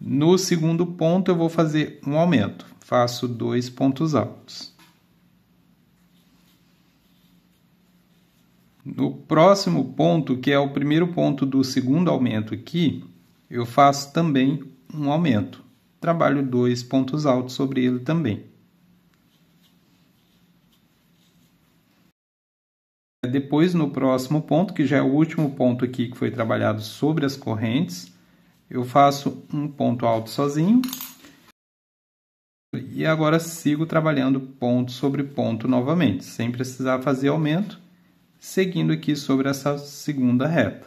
Speaker 1: No segundo ponto, eu vou fazer um aumento, faço dois pontos altos. No próximo ponto, que é o primeiro ponto do segundo aumento aqui, eu faço também um aumento. Trabalho dois pontos altos sobre ele também. Depois, no próximo ponto, que já é o último ponto aqui que foi trabalhado sobre as correntes, eu faço um ponto alto sozinho. E agora sigo trabalhando ponto sobre ponto novamente, sem precisar fazer aumento seguindo aqui sobre essa segunda reta.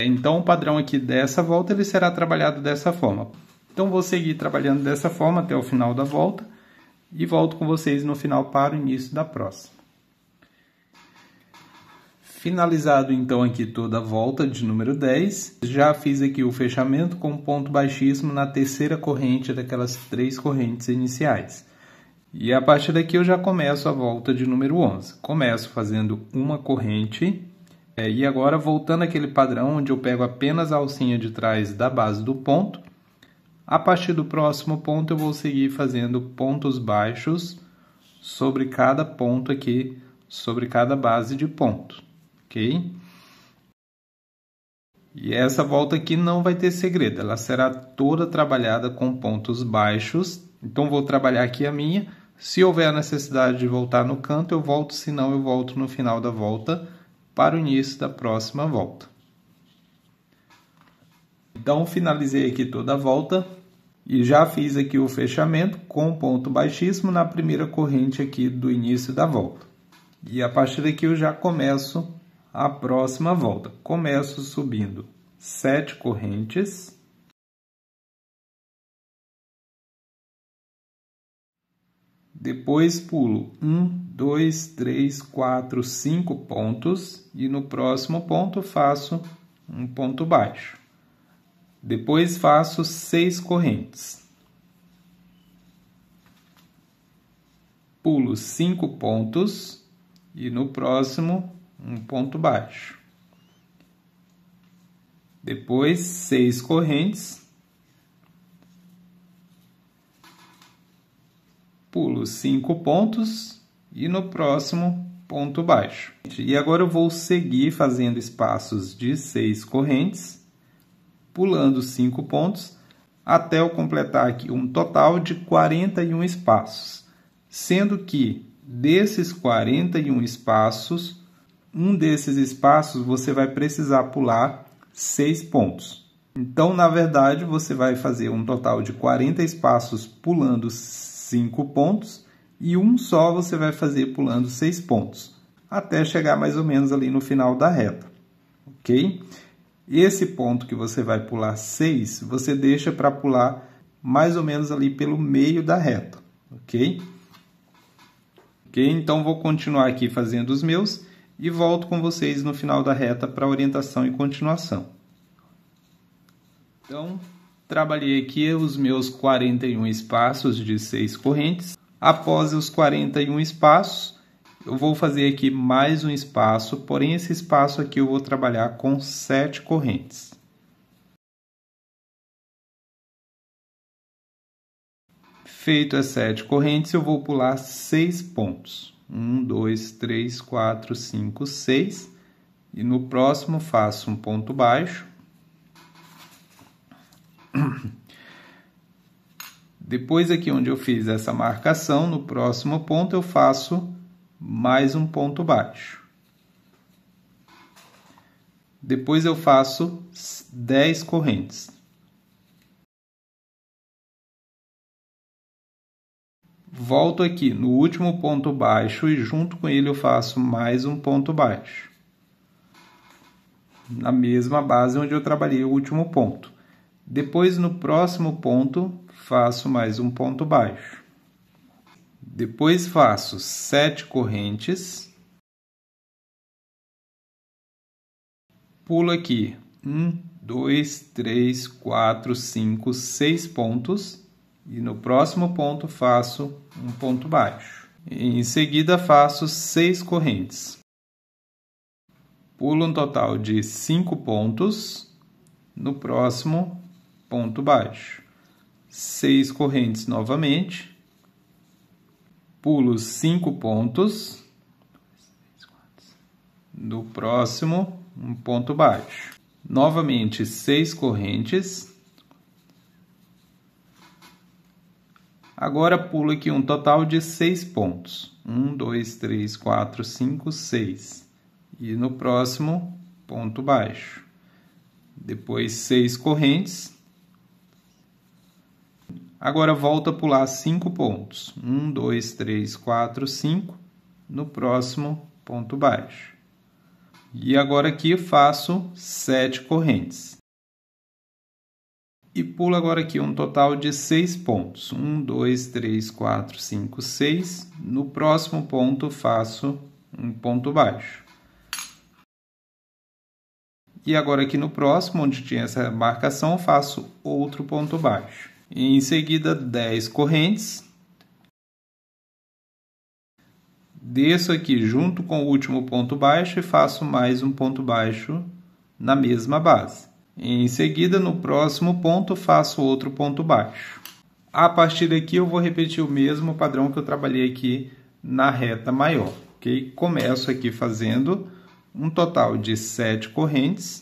Speaker 1: Então, o padrão aqui dessa volta ele será trabalhado dessa forma. Então, vou seguir trabalhando dessa forma até o final da volta e volto com vocês no final para o início da próxima. Finalizado então aqui toda a volta de número 10, já fiz aqui o fechamento com ponto baixíssimo na terceira corrente daquelas três correntes iniciais. E a partir daqui eu já começo a volta de número 11. Começo fazendo uma corrente é, e agora voltando aquele padrão onde eu pego apenas a alcinha de trás da base do ponto. A partir do próximo ponto eu vou seguir fazendo pontos baixos sobre cada ponto aqui, sobre cada base de ponto, ok? E essa volta aqui não vai ter segredo, ela será toda trabalhada com pontos baixos. Então vou trabalhar aqui a minha se houver necessidade de voltar no canto, eu volto, se não, eu volto no final da volta para o início da próxima volta. Então, finalizei aqui toda a volta e já fiz aqui o fechamento com ponto baixíssimo na primeira corrente aqui do início da volta. E a partir
Speaker 2: daqui eu já começo a próxima volta. Começo subindo sete correntes Depois pulo 1, 2, 3, 4,
Speaker 1: 5 pontos e no próximo ponto faço um ponto baixo. Depois faço 6 correntes. Pulo 5 pontos e no próximo um ponto baixo. Depois 6 correntes pulo 5 pontos e no próximo ponto baixo. E agora eu vou seguir fazendo espaços de 6 correntes, pulando 5 pontos, até eu completar aqui um total de 41 espaços, sendo que desses 41 espaços, um desses espaços você vai precisar pular 6 pontos. Então, na verdade, você vai fazer um total de 40 espaços pulando cinco pontos e um só você vai fazer pulando seis pontos, até chegar mais ou menos ali no final da reta, ok? Esse ponto que você vai pular seis, você deixa para pular mais ou menos ali pelo meio da reta, ok? Ok, então vou continuar aqui fazendo os meus e volto com vocês no final da reta para orientação e continuação. Então, Trabalhei aqui os meus 41 espaços de seis correntes. Após os 41 espaços, eu vou fazer aqui mais
Speaker 2: um espaço, porém esse espaço aqui eu vou trabalhar com sete correntes. Feito as sete correntes, eu vou pular seis pontos. 1, 2, 3, 4,
Speaker 1: 5, 6. E no próximo faço um ponto baixo depois aqui onde eu fiz essa marcação, no próximo ponto eu faço mais um ponto baixo. Depois eu faço 10 correntes. Volto aqui no último ponto baixo e junto com ele eu faço mais um ponto baixo. Na mesma base onde eu trabalhei o último ponto. Depois, no próximo ponto, faço mais um ponto baixo. Depois, faço sete correntes. Pulo aqui. Um, dois, três, quatro, cinco, seis pontos. E no próximo ponto, faço um ponto baixo. Em seguida, faço seis correntes. Pulo um total de cinco pontos. No próximo, ponto baixo, seis correntes novamente, pulo cinco pontos, no próximo, um ponto baixo, novamente seis correntes. Agora pulo aqui um total de seis pontos. um, dois, três, quatro, cinco, seis. E no próximo, ponto baixo. Depois seis correntes. Agora volta a pular cinco pontos. Um, dois, três, quatro, cinco. No próximo ponto baixo. E agora aqui faço sete correntes. E pulo agora aqui um total de seis pontos. Um, dois, três, quatro, cinco, seis. No próximo ponto faço um ponto baixo. E agora aqui no próximo, onde tinha essa marcação, faço outro ponto baixo. Em seguida, 10 correntes. Desço aqui junto com o último ponto baixo e faço mais um ponto baixo na mesma base. Em seguida, no próximo ponto, faço outro ponto baixo. A partir daqui, eu vou repetir o mesmo padrão que eu trabalhei aqui na reta maior. Okay? Começo aqui fazendo um total de 7 correntes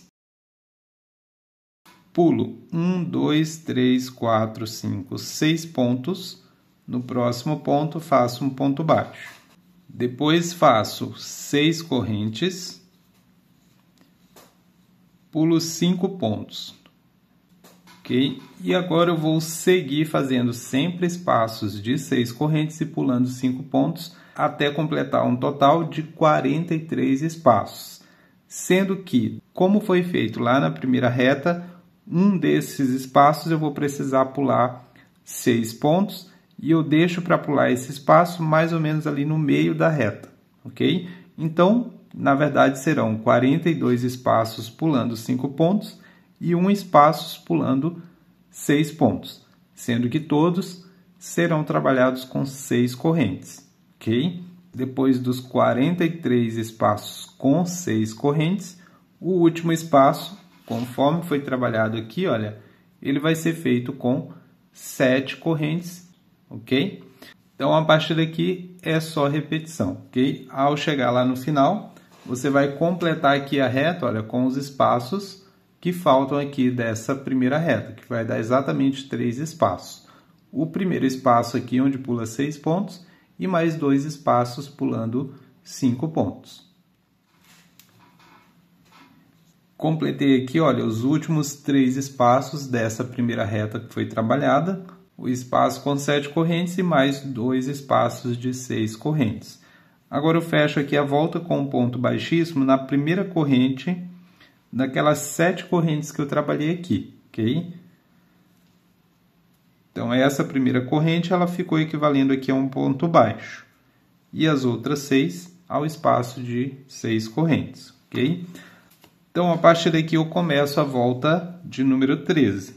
Speaker 1: pulo 1, 2, 3, 4, 5, 6 pontos. No próximo ponto, faço um ponto baixo. Depois, faço 6 correntes, pulo 5 pontos. Ok? E agora eu vou seguir fazendo sempre espaços de 6 correntes e pulando 5 pontos até completar um total de 43 espaços. Sendo que, como foi feito lá na primeira reta, um desses espaços eu vou precisar pular seis pontos e eu deixo para pular esse espaço mais ou menos ali no meio da reta, ok? Então, na verdade, serão 42 espaços pulando cinco pontos e um espaço pulando seis pontos, sendo que todos serão trabalhados com seis correntes, ok? Depois dos 43 espaços com seis correntes, o último espaço Conforme foi trabalhado aqui, olha, ele vai ser feito com sete correntes, ok? Então, a partir daqui é só repetição, ok? Ao chegar lá no final, você vai completar aqui a reta, olha, com os espaços que faltam aqui dessa primeira reta, que vai dar exatamente três espaços. O primeiro espaço aqui, onde pula seis pontos, e mais dois espaços pulando cinco pontos. completei aqui, olha, os últimos três espaços dessa primeira reta que foi trabalhada, o espaço com sete correntes e mais dois espaços de seis correntes. Agora eu fecho aqui a volta com um ponto baixíssimo na primeira corrente daquelas sete correntes que eu trabalhei aqui, ok? Então essa primeira corrente ela ficou equivalendo aqui a um ponto baixo e as outras seis ao espaço de seis correntes, ok? Então, a partir daqui, eu começo a volta de número 13.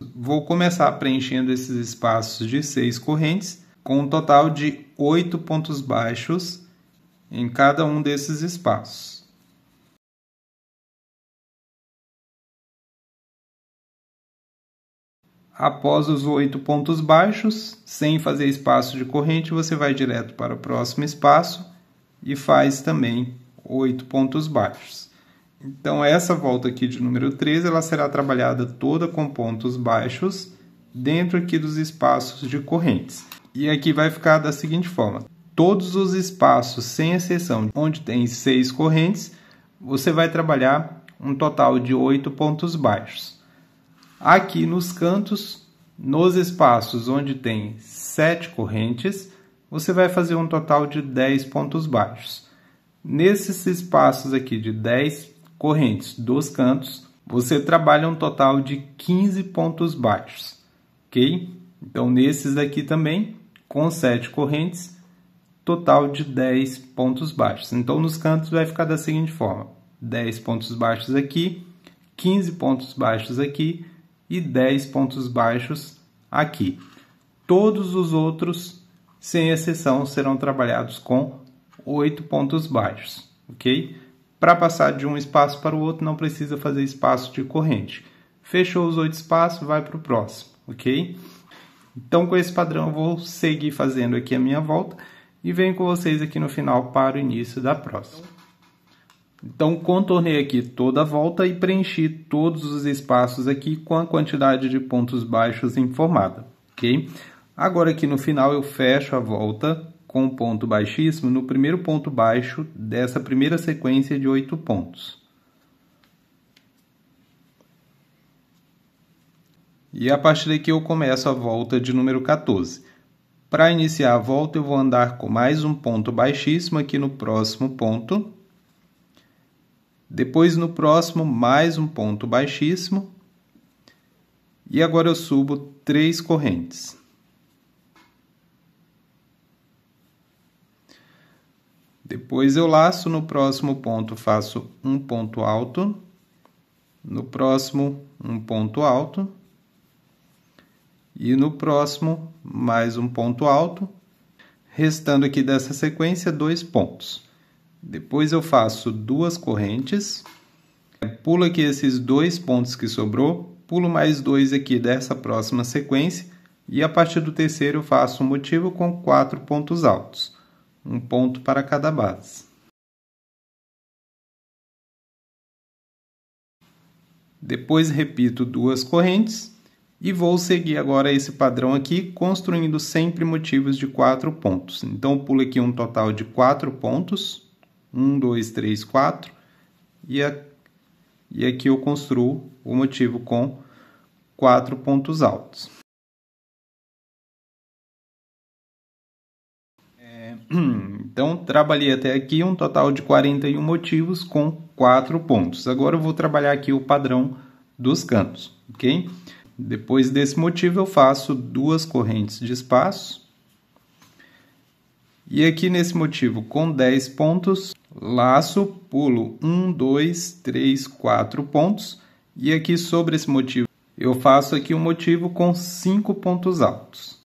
Speaker 1: Vou começar preenchendo esses espaços de seis correntes,
Speaker 2: com um total de oito pontos baixos em cada um desses espaços. Após os oito pontos baixos, sem fazer
Speaker 1: espaço de corrente, você vai direto para o próximo espaço e faz também oito pontos baixos. Então, essa volta aqui de número 13, ela será trabalhada toda com pontos baixos dentro aqui dos espaços de correntes. E aqui vai ficar da seguinte forma. Todos os espaços, sem exceção, onde tem seis correntes, você vai trabalhar um total de oito pontos baixos. Aqui nos cantos, nos espaços onde tem sete correntes, você vai fazer um total de 10 pontos baixos. Nesses espaços aqui de 10 correntes dos cantos, você trabalha um total de 15 pontos baixos, ok? Então, nesses aqui também, com 7 correntes, total de 10 pontos baixos. Então, nos cantos vai ficar da seguinte forma: 10 pontos baixos aqui, 15 pontos baixos aqui e 10 pontos baixos aqui. Todos os outros, sem exceção, serão trabalhados com 8 pontos baixos, ok? Para passar de um espaço para o outro, não precisa fazer espaço de corrente. Fechou os oito espaços, vai para o próximo, ok? Então, com esse padrão, eu vou seguir fazendo aqui a minha volta e venho com vocês aqui no final para o início da próxima. Então, contornei aqui toda a volta e preenchi todos os espaços aqui com a quantidade de pontos baixos informada, ok? Agora, aqui no final, eu fecho a volta, com o ponto baixíssimo no primeiro ponto baixo dessa primeira sequência de oito pontos. E a partir daqui eu começo a volta de número 14. Para iniciar a volta, eu vou andar com mais um ponto baixíssimo aqui no próximo ponto. Depois, no próximo, mais um ponto baixíssimo. E agora eu subo três correntes. Depois eu laço no próximo ponto, faço um ponto alto, no próximo um ponto alto e no próximo mais um ponto alto, restando aqui dessa sequência dois pontos. Depois eu faço duas correntes, pulo aqui esses dois pontos que sobrou, pulo mais dois aqui dessa próxima sequência e a partir do terceiro eu faço um motivo
Speaker 2: com quatro pontos altos um ponto para cada base. Depois repito
Speaker 1: duas correntes e vou seguir agora esse padrão aqui, construindo sempre motivos de quatro pontos. Então, pulo aqui um total de quatro pontos, um, dois, três, quatro, e, a, e aqui eu construo o motivo com
Speaker 2: quatro pontos altos. Então, trabalhei até aqui um total de 41
Speaker 1: motivos com 4 pontos. Agora eu vou trabalhar aqui o padrão dos cantos, ok? Depois desse motivo, eu faço duas correntes de espaço. E aqui nesse motivo, com 10 pontos, laço, pulo 1, 2, 3, 4 pontos. E aqui sobre esse motivo,
Speaker 2: eu faço aqui um motivo com 5 pontos altos.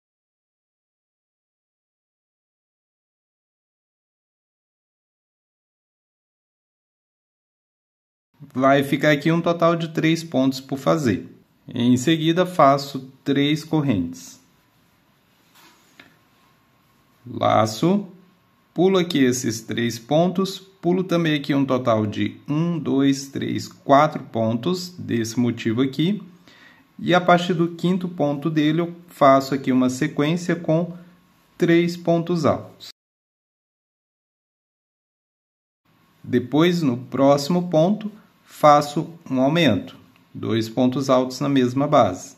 Speaker 2: Vai ficar aqui um total de 3 pontos por fazer.
Speaker 1: Em seguida, faço 3 correntes. Laço, pulo aqui esses 3 pontos, pulo também aqui um total de 1, 2, 3, 4 pontos desse motivo aqui. E a partir do quinto ponto dele, eu faço aqui uma sequência com três pontos altos. Depois, no próximo ponto, faço um aumento, dois pontos altos na mesma base.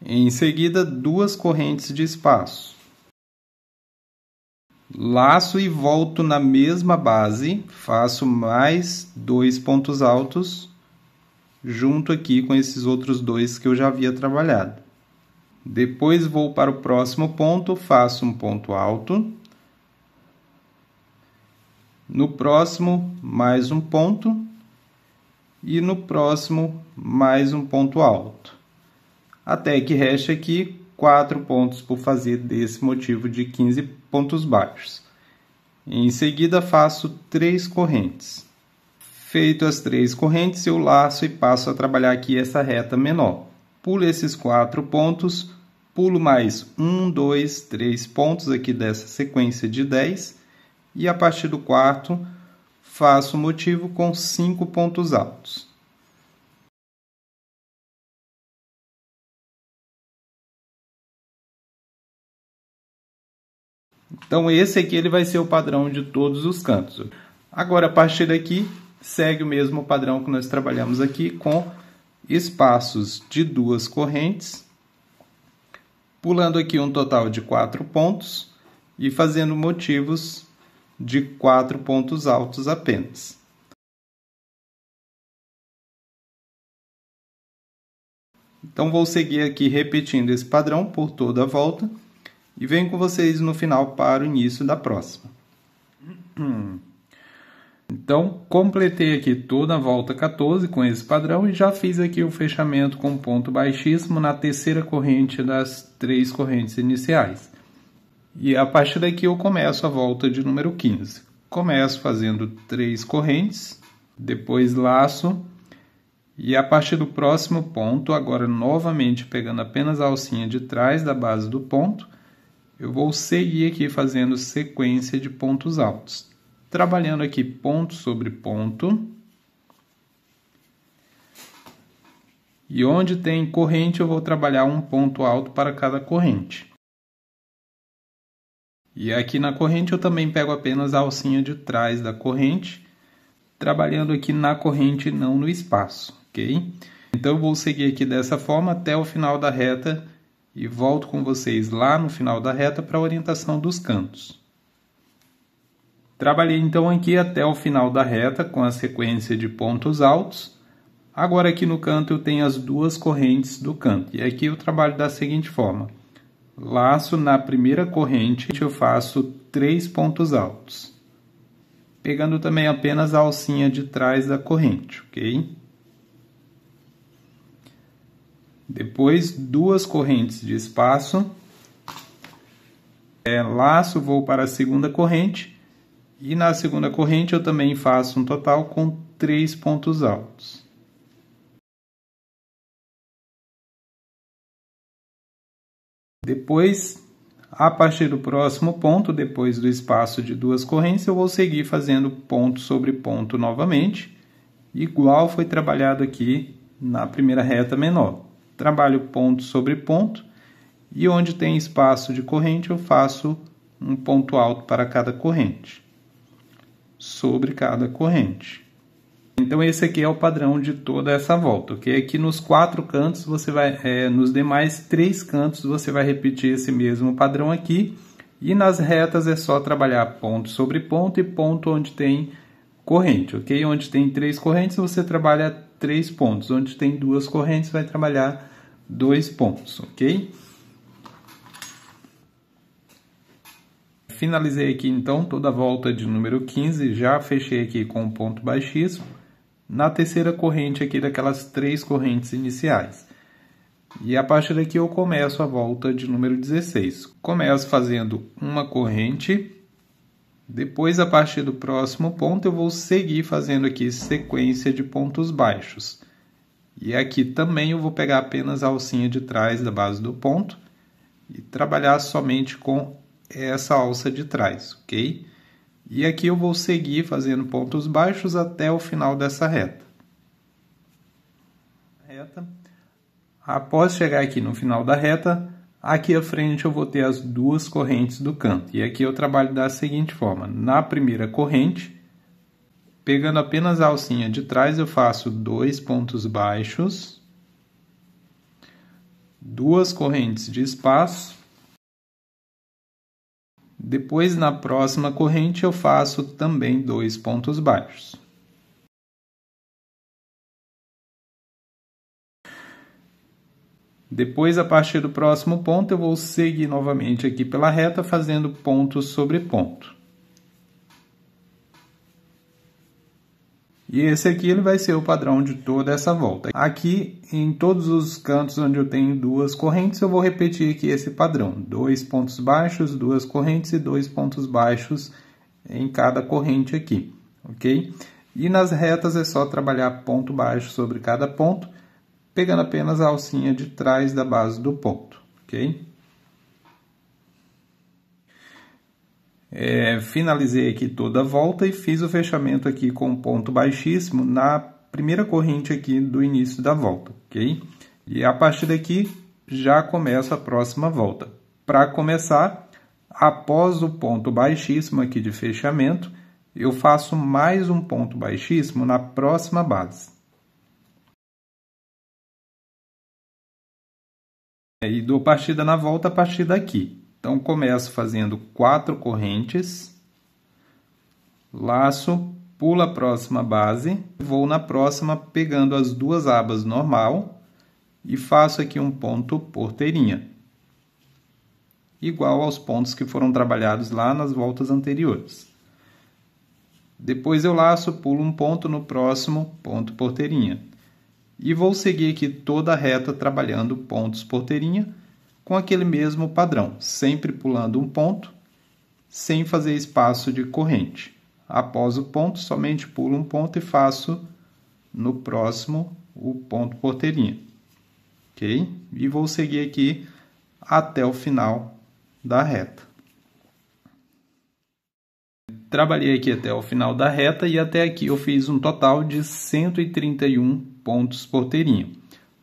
Speaker 1: Em seguida, duas correntes de espaço. Laço e volto na mesma base, faço mais dois pontos altos junto aqui com esses outros dois que eu já havia trabalhado. Depois vou para o próximo ponto, faço um ponto alto. No próximo, mais um ponto e no próximo mais um ponto alto. Até que reste aqui 4 pontos por fazer desse motivo de 15 pontos baixos. Em seguida faço três correntes. Feito as três correntes, eu laço e passo a trabalhar aqui essa reta menor. Pulo esses quatro pontos, pulo mais um, dois, três pontos aqui dessa sequência de 10 e a partir do quarto
Speaker 2: Faça o motivo com cinco pontos altos. Então esse aqui ele vai ser o padrão de todos os cantos.
Speaker 1: Agora a partir daqui segue o mesmo padrão que nós trabalhamos aqui com espaços de duas correntes, pulando aqui um total de quatro pontos e fazendo motivos de quatro pontos
Speaker 2: altos apenas. Então vou seguir aqui repetindo esse padrão por toda a volta
Speaker 1: e venho com vocês no final para o início da próxima. Então, completei aqui toda a volta 14 com esse padrão e já fiz aqui o fechamento com ponto baixíssimo na terceira corrente das três correntes iniciais. E a partir daqui eu começo a volta de número 15. Começo fazendo três correntes, depois laço, e a partir do próximo ponto, agora novamente pegando apenas a alcinha de trás da base do ponto, eu vou seguir aqui fazendo sequência de pontos altos, trabalhando aqui ponto sobre ponto. E onde tem corrente, eu vou trabalhar um ponto alto para cada corrente. E aqui na corrente eu também pego apenas a alcinha de trás da corrente, trabalhando aqui na corrente, não no espaço, ok? Então eu vou seguir aqui dessa forma até o final da reta e volto com vocês lá no final da reta para a orientação dos cantos. Trabalhei então aqui até o final da reta com a sequência de pontos altos. Agora aqui no canto eu tenho as duas correntes do canto. E aqui eu trabalho da seguinte forma. Laço na primeira corrente, eu faço três pontos altos. Pegando também apenas a alcinha de trás da corrente, ok? Depois, duas correntes de espaço. É, laço, vou para a segunda corrente. E na segunda corrente
Speaker 2: eu também faço um total com três pontos altos. Depois, a partir do próximo ponto, depois do espaço de duas correntes, eu vou seguir fazendo
Speaker 1: ponto sobre ponto novamente, igual foi trabalhado aqui na primeira reta menor. Trabalho ponto sobre ponto e onde tem espaço de corrente eu faço um ponto alto para cada corrente, sobre cada corrente. Então esse aqui é o padrão de toda essa volta, ok? Aqui nos quatro cantos você vai, é, nos demais três cantos você vai repetir esse mesmo padrão aqui. E nas retas é só trabalhar ponto sobre ponto e ponto onde tem corrente, ok? Onde tem três correntes você trabalha três pontos, onde tem duas correntes vai trabalhar dois pontos, ok? Finalizei aqui então toda a volta de número 15, já fechei aqui com um ponto baixíssimo na terceira corrente aqui daquelas três correntes iniciais. E a partir daqui eu começo a volta de número 16. Começo fazendo uma corrente, depois a partir do próximo ponto eu vou seguir fazendo aqui sequência de pontos baixos. E aqui também eu vou pegar apenas a alcinha de trás da base do ponto e trabalhar somente com essa alça de trás, ok? E aqui eu vou seguir fazendo pontos baixos até o final dessa reta. reta. Após chegar aqui no final da reta, aqui à frente eu vou ter as duas correntes do canto. E aqui eu trabalho da seguinte forma. Na primeira corrente, pegando apenas a alcinha de trás, eu faço dois pontos baixos, duas correntes de espaço,
Speaker 2: depois, na próxima corrente, eu faço também dois pontos baixos. Depois, a partir do próximo ponto, eu vou seguir novamente
Speaker 1: aqui pela reta, fazendo ponto sobre ponto. E esse aqui ele vai ser o padrão de toda essa volta. Aqui em todos os cantos onde eu tenho duas correntes, eu vou repetir aqui esse padrão. Dois pontos baixos, duas correntes e dois pontos baixos em cada corrente aqui, ok? E nas retas é só trabalhar ponto baixo sobre cada ponto, pegando apenas a alcinha de trás da base do ponto, ok? É, finalizei aqui toda a volta e fiz o fechamento aqui com um ponto baixíssimo na primeira corrente aqui do início da volta, ok? E a partir daqui já começa a próxima volta. Para começar, após o ponto baixíssimo aqui de fechamento, eu faço
Speaker 2: mais um ponto baixíssimo na próxima base. E dou partida na volta a partir daqui.
Speaker 1: Então, começo fazendo quatro correntes, laço, pulo a próxima base, vou na próxima pegando as duas abas normal e faço aqui um ponto porteirinha, igual aos pontos que foram trabalhados lá nas voltas anteriores. Depois eu laço, pulo um ponto no próximo ponto porteirinha. E vou seguir aqui toda a reta trabalhando pontos porteirinha, com aquele mesmo padrão, sempre pulando um ponto, sem fazer espaço de corrente. Após o ponto, somente pulo um ponto e faço no próximo o ponto porteirinha. Ok? E vou seguir aqui até o final da reta. Trabalhei aqui até o final da reta e até aqui eu fiz um total de 131 pontos porteirinha.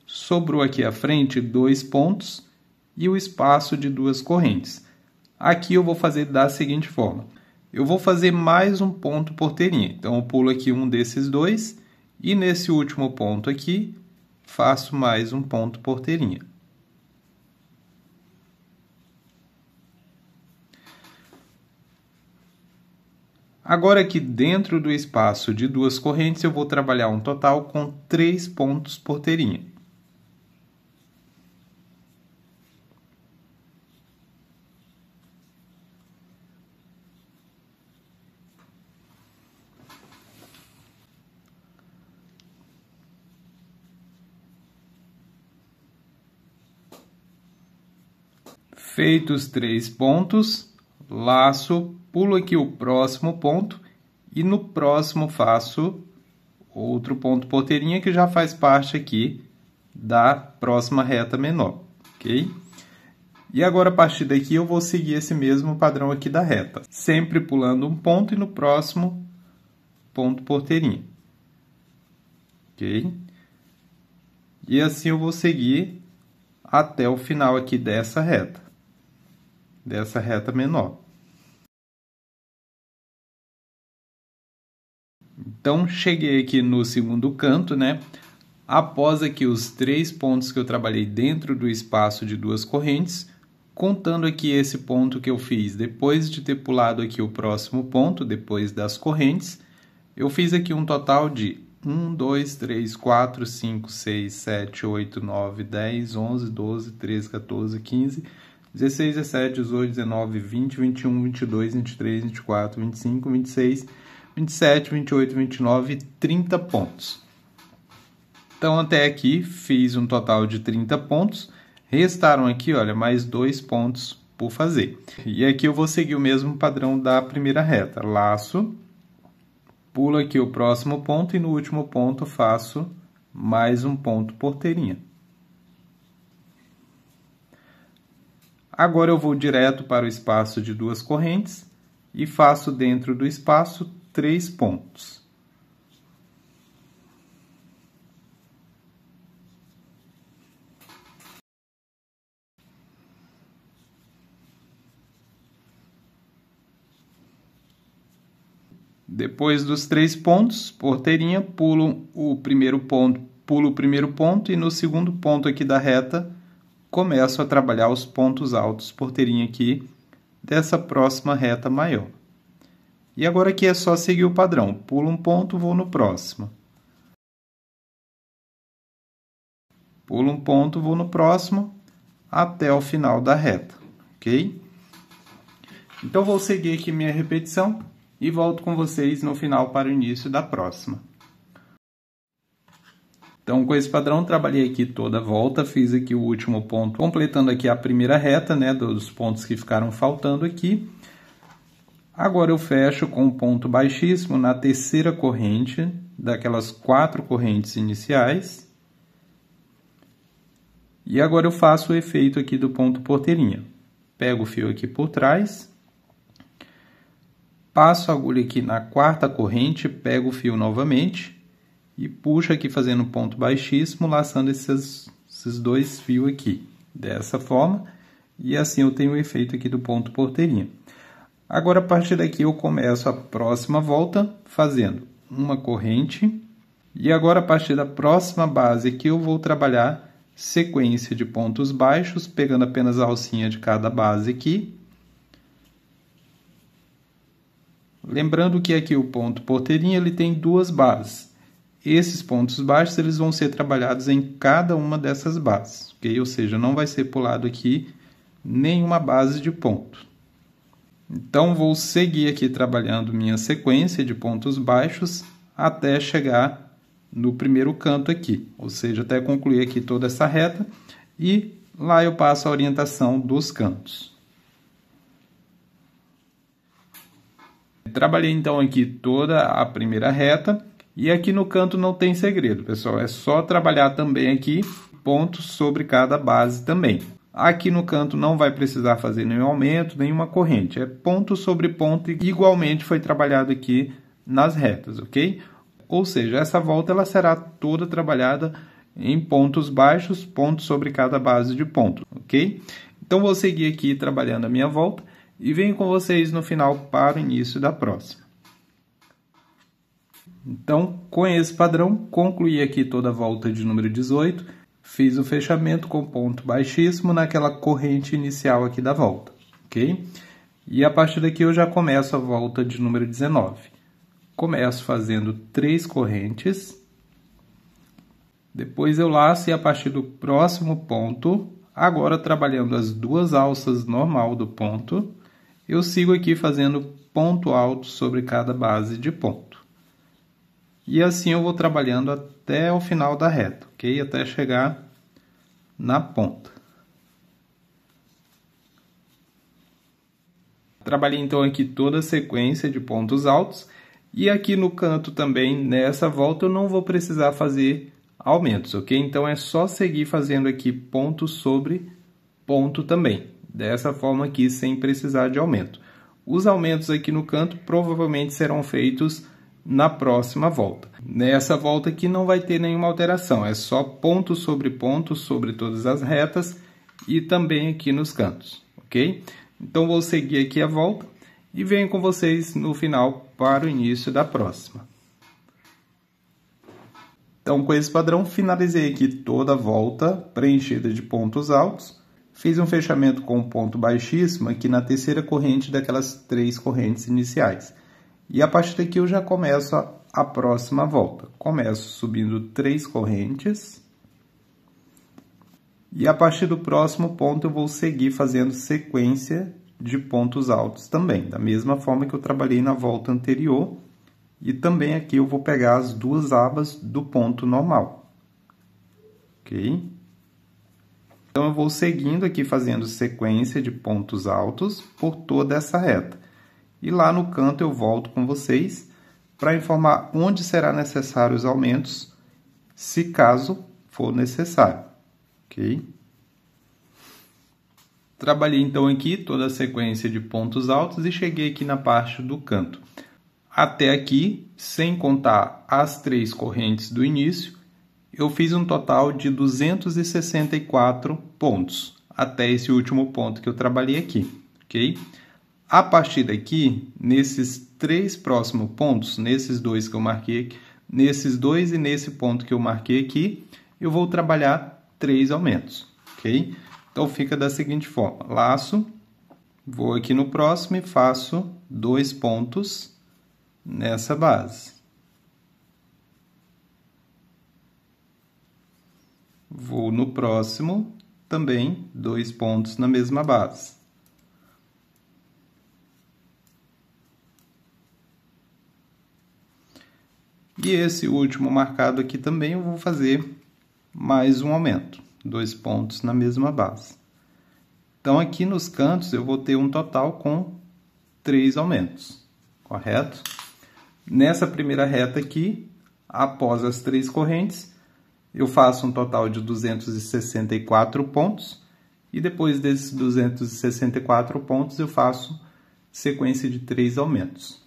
Speaker 1: Sobrou aqui à frente dois pontos e o espaço de duas correntes. Aqui eu vou fazer da seguinte forma. Eu vou fazer mais um ponto porteirinha. Então eu pulo aqui um desses dois e nesse último ponto aqui faço mais um ponto porteirinha. Agora aqui dentro do espaço de duas correntes eu vou trabalhar um total com três pontos porteirinha. Feitos três pontos, laço, pulo aqui o próximo ponto e no próximo faço outro ponto porteirinha que já faz parte aqui da próxima reta menor, ok? E agora, a partir daqui, eu vou seguir esse mesmo padrão aqui da reta, sempre pulando um ponto e no próximo ponto porteirinha, ok? E assim eu vou seguir até o final aqui dessa reta dessa reta menor. Então, cheguei aqui no segundo canto, né? Após aqui os três pontos que eu trabalhei dentro do espaço de duas correntes, contando aqui esse ponto que eu fiz depois de ter pulado aqui o próximo ponto, depois das correntes, eu fiz aqui um total de 1, 2, 3, 4, 5, 6, 7, 8, 9, 10, 11, 12, 13, 14, 15, 16, 17, 18, 19, 20, 21, 22, 23, 24, 25, 26, 27, 28, 29 30 pontos. Então, até aqui, fiz um total de 30 pontos. Restaram aqui, olha, mais dois pontos por fazer. E aqui eu vou seguir o mesmo padrão da primeira reta. Laço, pulo aqui o próximo ponto e no último ponto faço mais um ponto porteirinha. Agora eu vou direto para o espaço de duas correntes e faço dentro do espaço três pontos. Depois dos três pontos, porteirinha, pulo o primeiro ponto, pulo o primeiro ponto e no segundo ponto aqui da reta começo a trabalhar os pontos altos por terem aqui dessa próxima reta maior. E agora aqui é só seguir o padrão. Pulo um ponto, vou no próximo. Pulo um ponto, vou no próximo, até o final da reta, ok? Então, vou seguir aqui minha repetição e volto com vocês no final para o início da próxima. Então, com esse padrão, trabalhei aqui toda a volta, fiz aqui o último ponto, completando aqui a primeira reta, né, dos pontos que ficaram faltando aqui. Agora eu fecho com um ponto baixíssimo na terceira corrente, daquelas quatro correntes iniciais. E agora eu faço o efeito aqui do ponto porteirinha. Pego o fio aqui por trás, passo a agulha aqui na quarta corrente, pego o fio novamente, e puxa aqui fazendo ponto baixíssimo, laçando esses, esses dois fios aqui, dessa forma, e assim eu tenho o efeito aqui do ponto porteirinha. Agora, a partir daqui, eu começo a próxima volta fazendo uma corrente, e agora, a partir da próxima base aqui, eu vou trabalhar sequência de pontos baixos, pegando apenas a alcinha de cada base aqui. Lembrando que aqui o ponto porteirinha ele tem duas bases, esses pontos baixos eles vão ser trabalhados em cada uma dessas bases, ok? Ou seja, não vai ser pulado aqui nenhuma base de ponto. Então vou seguir aqui trabalhando minha sequência de pontos baixos até chegar no primeiro canto aqui, ou seja, até concluir aqui toda essa reta e lá eu passo a orientação dos cantos. Trabalhei então aqui toda a primeira reta e aqui no canto não tem segredo, pessoal. É só trabalhar também aqui pontos sobre cada base também. Aqui no canto não vai precisar fazer nenhum aumento, nenhuma corrente. É ponto sobre ponto e igualmente foi trabalhado aqui nas retas, ok? Ou seja, essa volta ela será toda trabalhada em pontos baixos, pontos sobre cada base de ponto, ok? Então vou seguir aqui trabalhando a minha volta e venho com vocês no final para o início da próxima. Então, com esse padrão, concluí aqui toda a volta de número 18, fiz o fechamento com ponto baixíssimo naquela corrente inicial aqui da volta, ok? E a partir daqui eu já começo a volta de número 19. Começo fazendo três correntes, depois eu laço e a partir do próximo ponto, agora trabalhando as duas alças normal do ponto, eu sigo aqui fazendo ponto alto sobre cada base de ponto. E assim eu vou trabalhando até o final da reta, ok? Até chegar na ponta. Trabalhei então aqui toda a sequência de pontos altos e aqui no canto também, nessa volta, eu não vou precisar fazer aumentos, ok? Então é só seguir fazendo aqui ponto sobre ponto também, dessa forma aqui sem precisar de aumento. Os aumentos aqui no canto provavelmente serão feitos na próxima volta. Nessa volta aqui não vai ter nenhuma alteração, é só ponto sobre ponto sobre todas as retas e também aqui nos cantos, ok? Então vou seguir aqui a volta e venho com vocês no final para o início da próxima. Então com esse padrão finalizei aqui toda a volta preenchida de pontos altos, fiz um fechamento com um ponto baixíssimo aqui na terceira corrente daquelas três correntes iniciais. E a partir daqui eu já começo a, a próxima volta. Começo subindo três correntes. E a partir do próximo ponto eu vou seguir fazendo sequência de pontos altos também, da mesma forma que eu trabalhei na volta anterior. E também aqui eu vou pegar as duas abas do ponto normal. OK? Então eu vou seguindo aqui fazendo sequência de pontos altos por toda essa reta. E lá no canto eu volto com vocês para informar onde será necessário os aumentos, se caso for necessário. Ok? Trabalhei então aqui toda a sequência de pontos altos e cheguei aqui na parte do canto. Até aqui, sem contar as três correntes do início, eu fiz um total de 264 pontos, até esse último ponto que eu trabalhei aqui, ok? A partir daqui, nesses três próximos pontos, nesses dois que eu marquei, nesses dois e nesse ponto que eu marquei aqui, eu vou trabalhar três aumentos, ok? Então fica da seguinte forma: laço, vou aqui no próximo e faço dois pontos nessa base. Vou no próximo, também dois pontos na mesma base. E esse último marcado aqui também eu vou fazer mais um aumento, dois pontos na mesma base. Então, aqui nos cantos eu vou ter um total com três aumentos, correto? Nessa primeira reta aqui, após as três correntes, eu faço um total de 264 pontos, e depois desses 264 pontos eu faço sequência de três aumentos.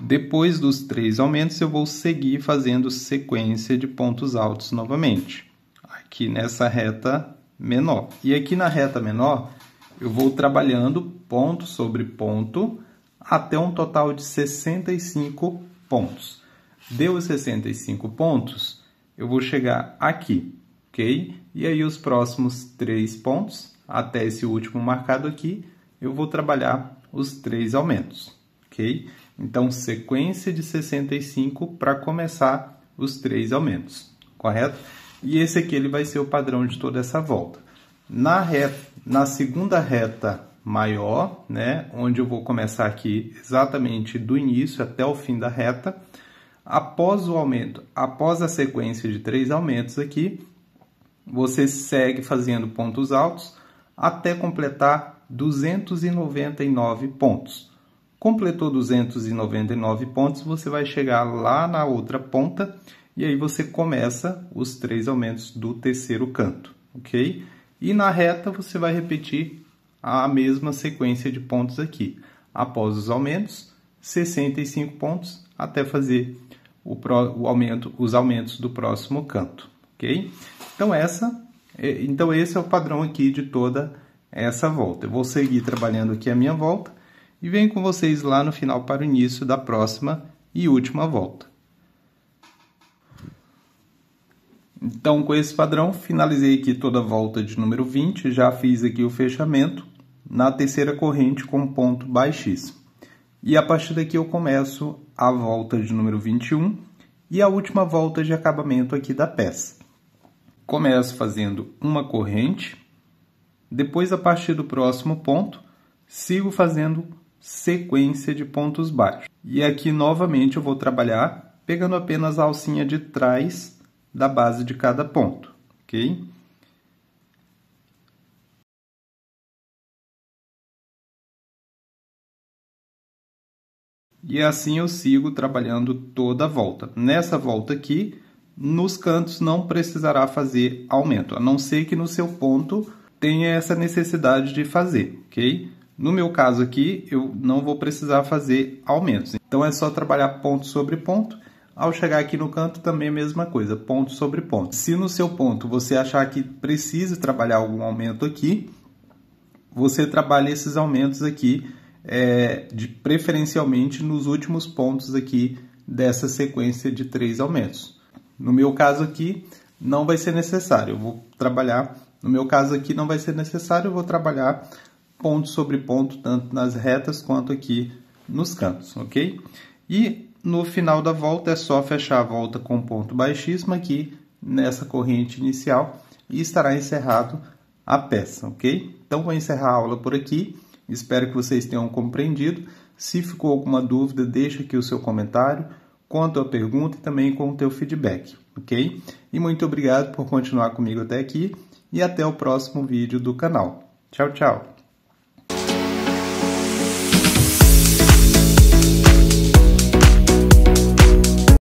Speaker 1: Depois dos três aumentos, eu vou seguir fazendo sequência de pontos altos novamente, aqui nessa reta menor. E aqui na reta menor, eu vou trabalhando ponto sobre ponto até um total de 65 pontos. Deu 65 pontos, eu vou chegar aqui, ok? E aí os próximos três pontos, até esse último marcado aqui, eu vou trabalhar os três aumentos, ok? Então, sequência de 65 para começar os três aumentos, correto? E esse aqui ele vai ser o padrão de toda essa volta. Na, reta, na segunda reta maior, né, onde eu vou começar aqui exatamente do início até o fim da reta, após o aumento, após a sequência de três aumentos aqui, você segue fazendo pontos altos até completar 299 pontos. Completou 299 pontos, você vai chegar lá na outra ponta e aí você começa os três aumentos do terceiro canto, ok? E na reta você vai repetir a mesma sequência de pontos aqui. Após os aumentos, 65 pontos até fazer o, pro, o aumento, os aumentos do próximo canto, ok? Então essa, é, então esse é o padrão aqui de toda essa volta. Eu vou seguir trabalhando aqui a minha volta e venho com vocês lá no final para o início da próxima e última volta. Então, com esse padrão, finalizei aqui toda a volta de número 20, já fiz aqui o fechamento na terceira corrente com ponto baixíssimo. E a partir daqui eu começo a volta de número 21 e a última volta de acabamento aqui da peça. Começo fazendo uma corrente, depois a partir do próximo ponto, sigo fazendo sequência de pontos baixos. E aqui novamente eu vou trabalhar pegando apenas a alcinha de trás da base de cada ponto,
Speaker 2: ok? E assim eu sigo trabalhando
Speaker 1: toda a volta. Nessa volta aqui, nos cantos não precisará fazer aumento, a não ser que no seu ponto tenha essa necessidade de fazer, ok? No meu caso aqui, eu não vou precisar fazer aumentos. Então é só trabalhar ponto sobre ponto. Ao chegar aqui no canto, também é a mesma coisa, ponto sobre ponto. Se no seu ponto você achar que precisa trabalhar algum aumento aqui, você trabalha esses aumentos aqui, é, de, preferencialmente nos últimos pontos aqui dessa sequência de três aumentos. No meu caso aqui, não vai ser necessário. Eu vou trabalhar, no meu caso aqui, não vai ser necessário, eu vou trabalhar ponto sobre ponto, tanto nas retas quanto aqui nos cantos, ok? E no final da volta é só fechar a volta com ponto baixíssimo aqui nessa corrente inicial e estará encerrado a peça, ok? Então vou encerrar a aula por aqui, espero que vocês tenham compreendido. Se ficou alguma dúvida, deixa aqui o seu comentário, com a tua pergunta e também com o teu feedback, ok? E muito obrigado por continuar comigo até aqui e até o próximo vídeo do canal. Tchau, tchau!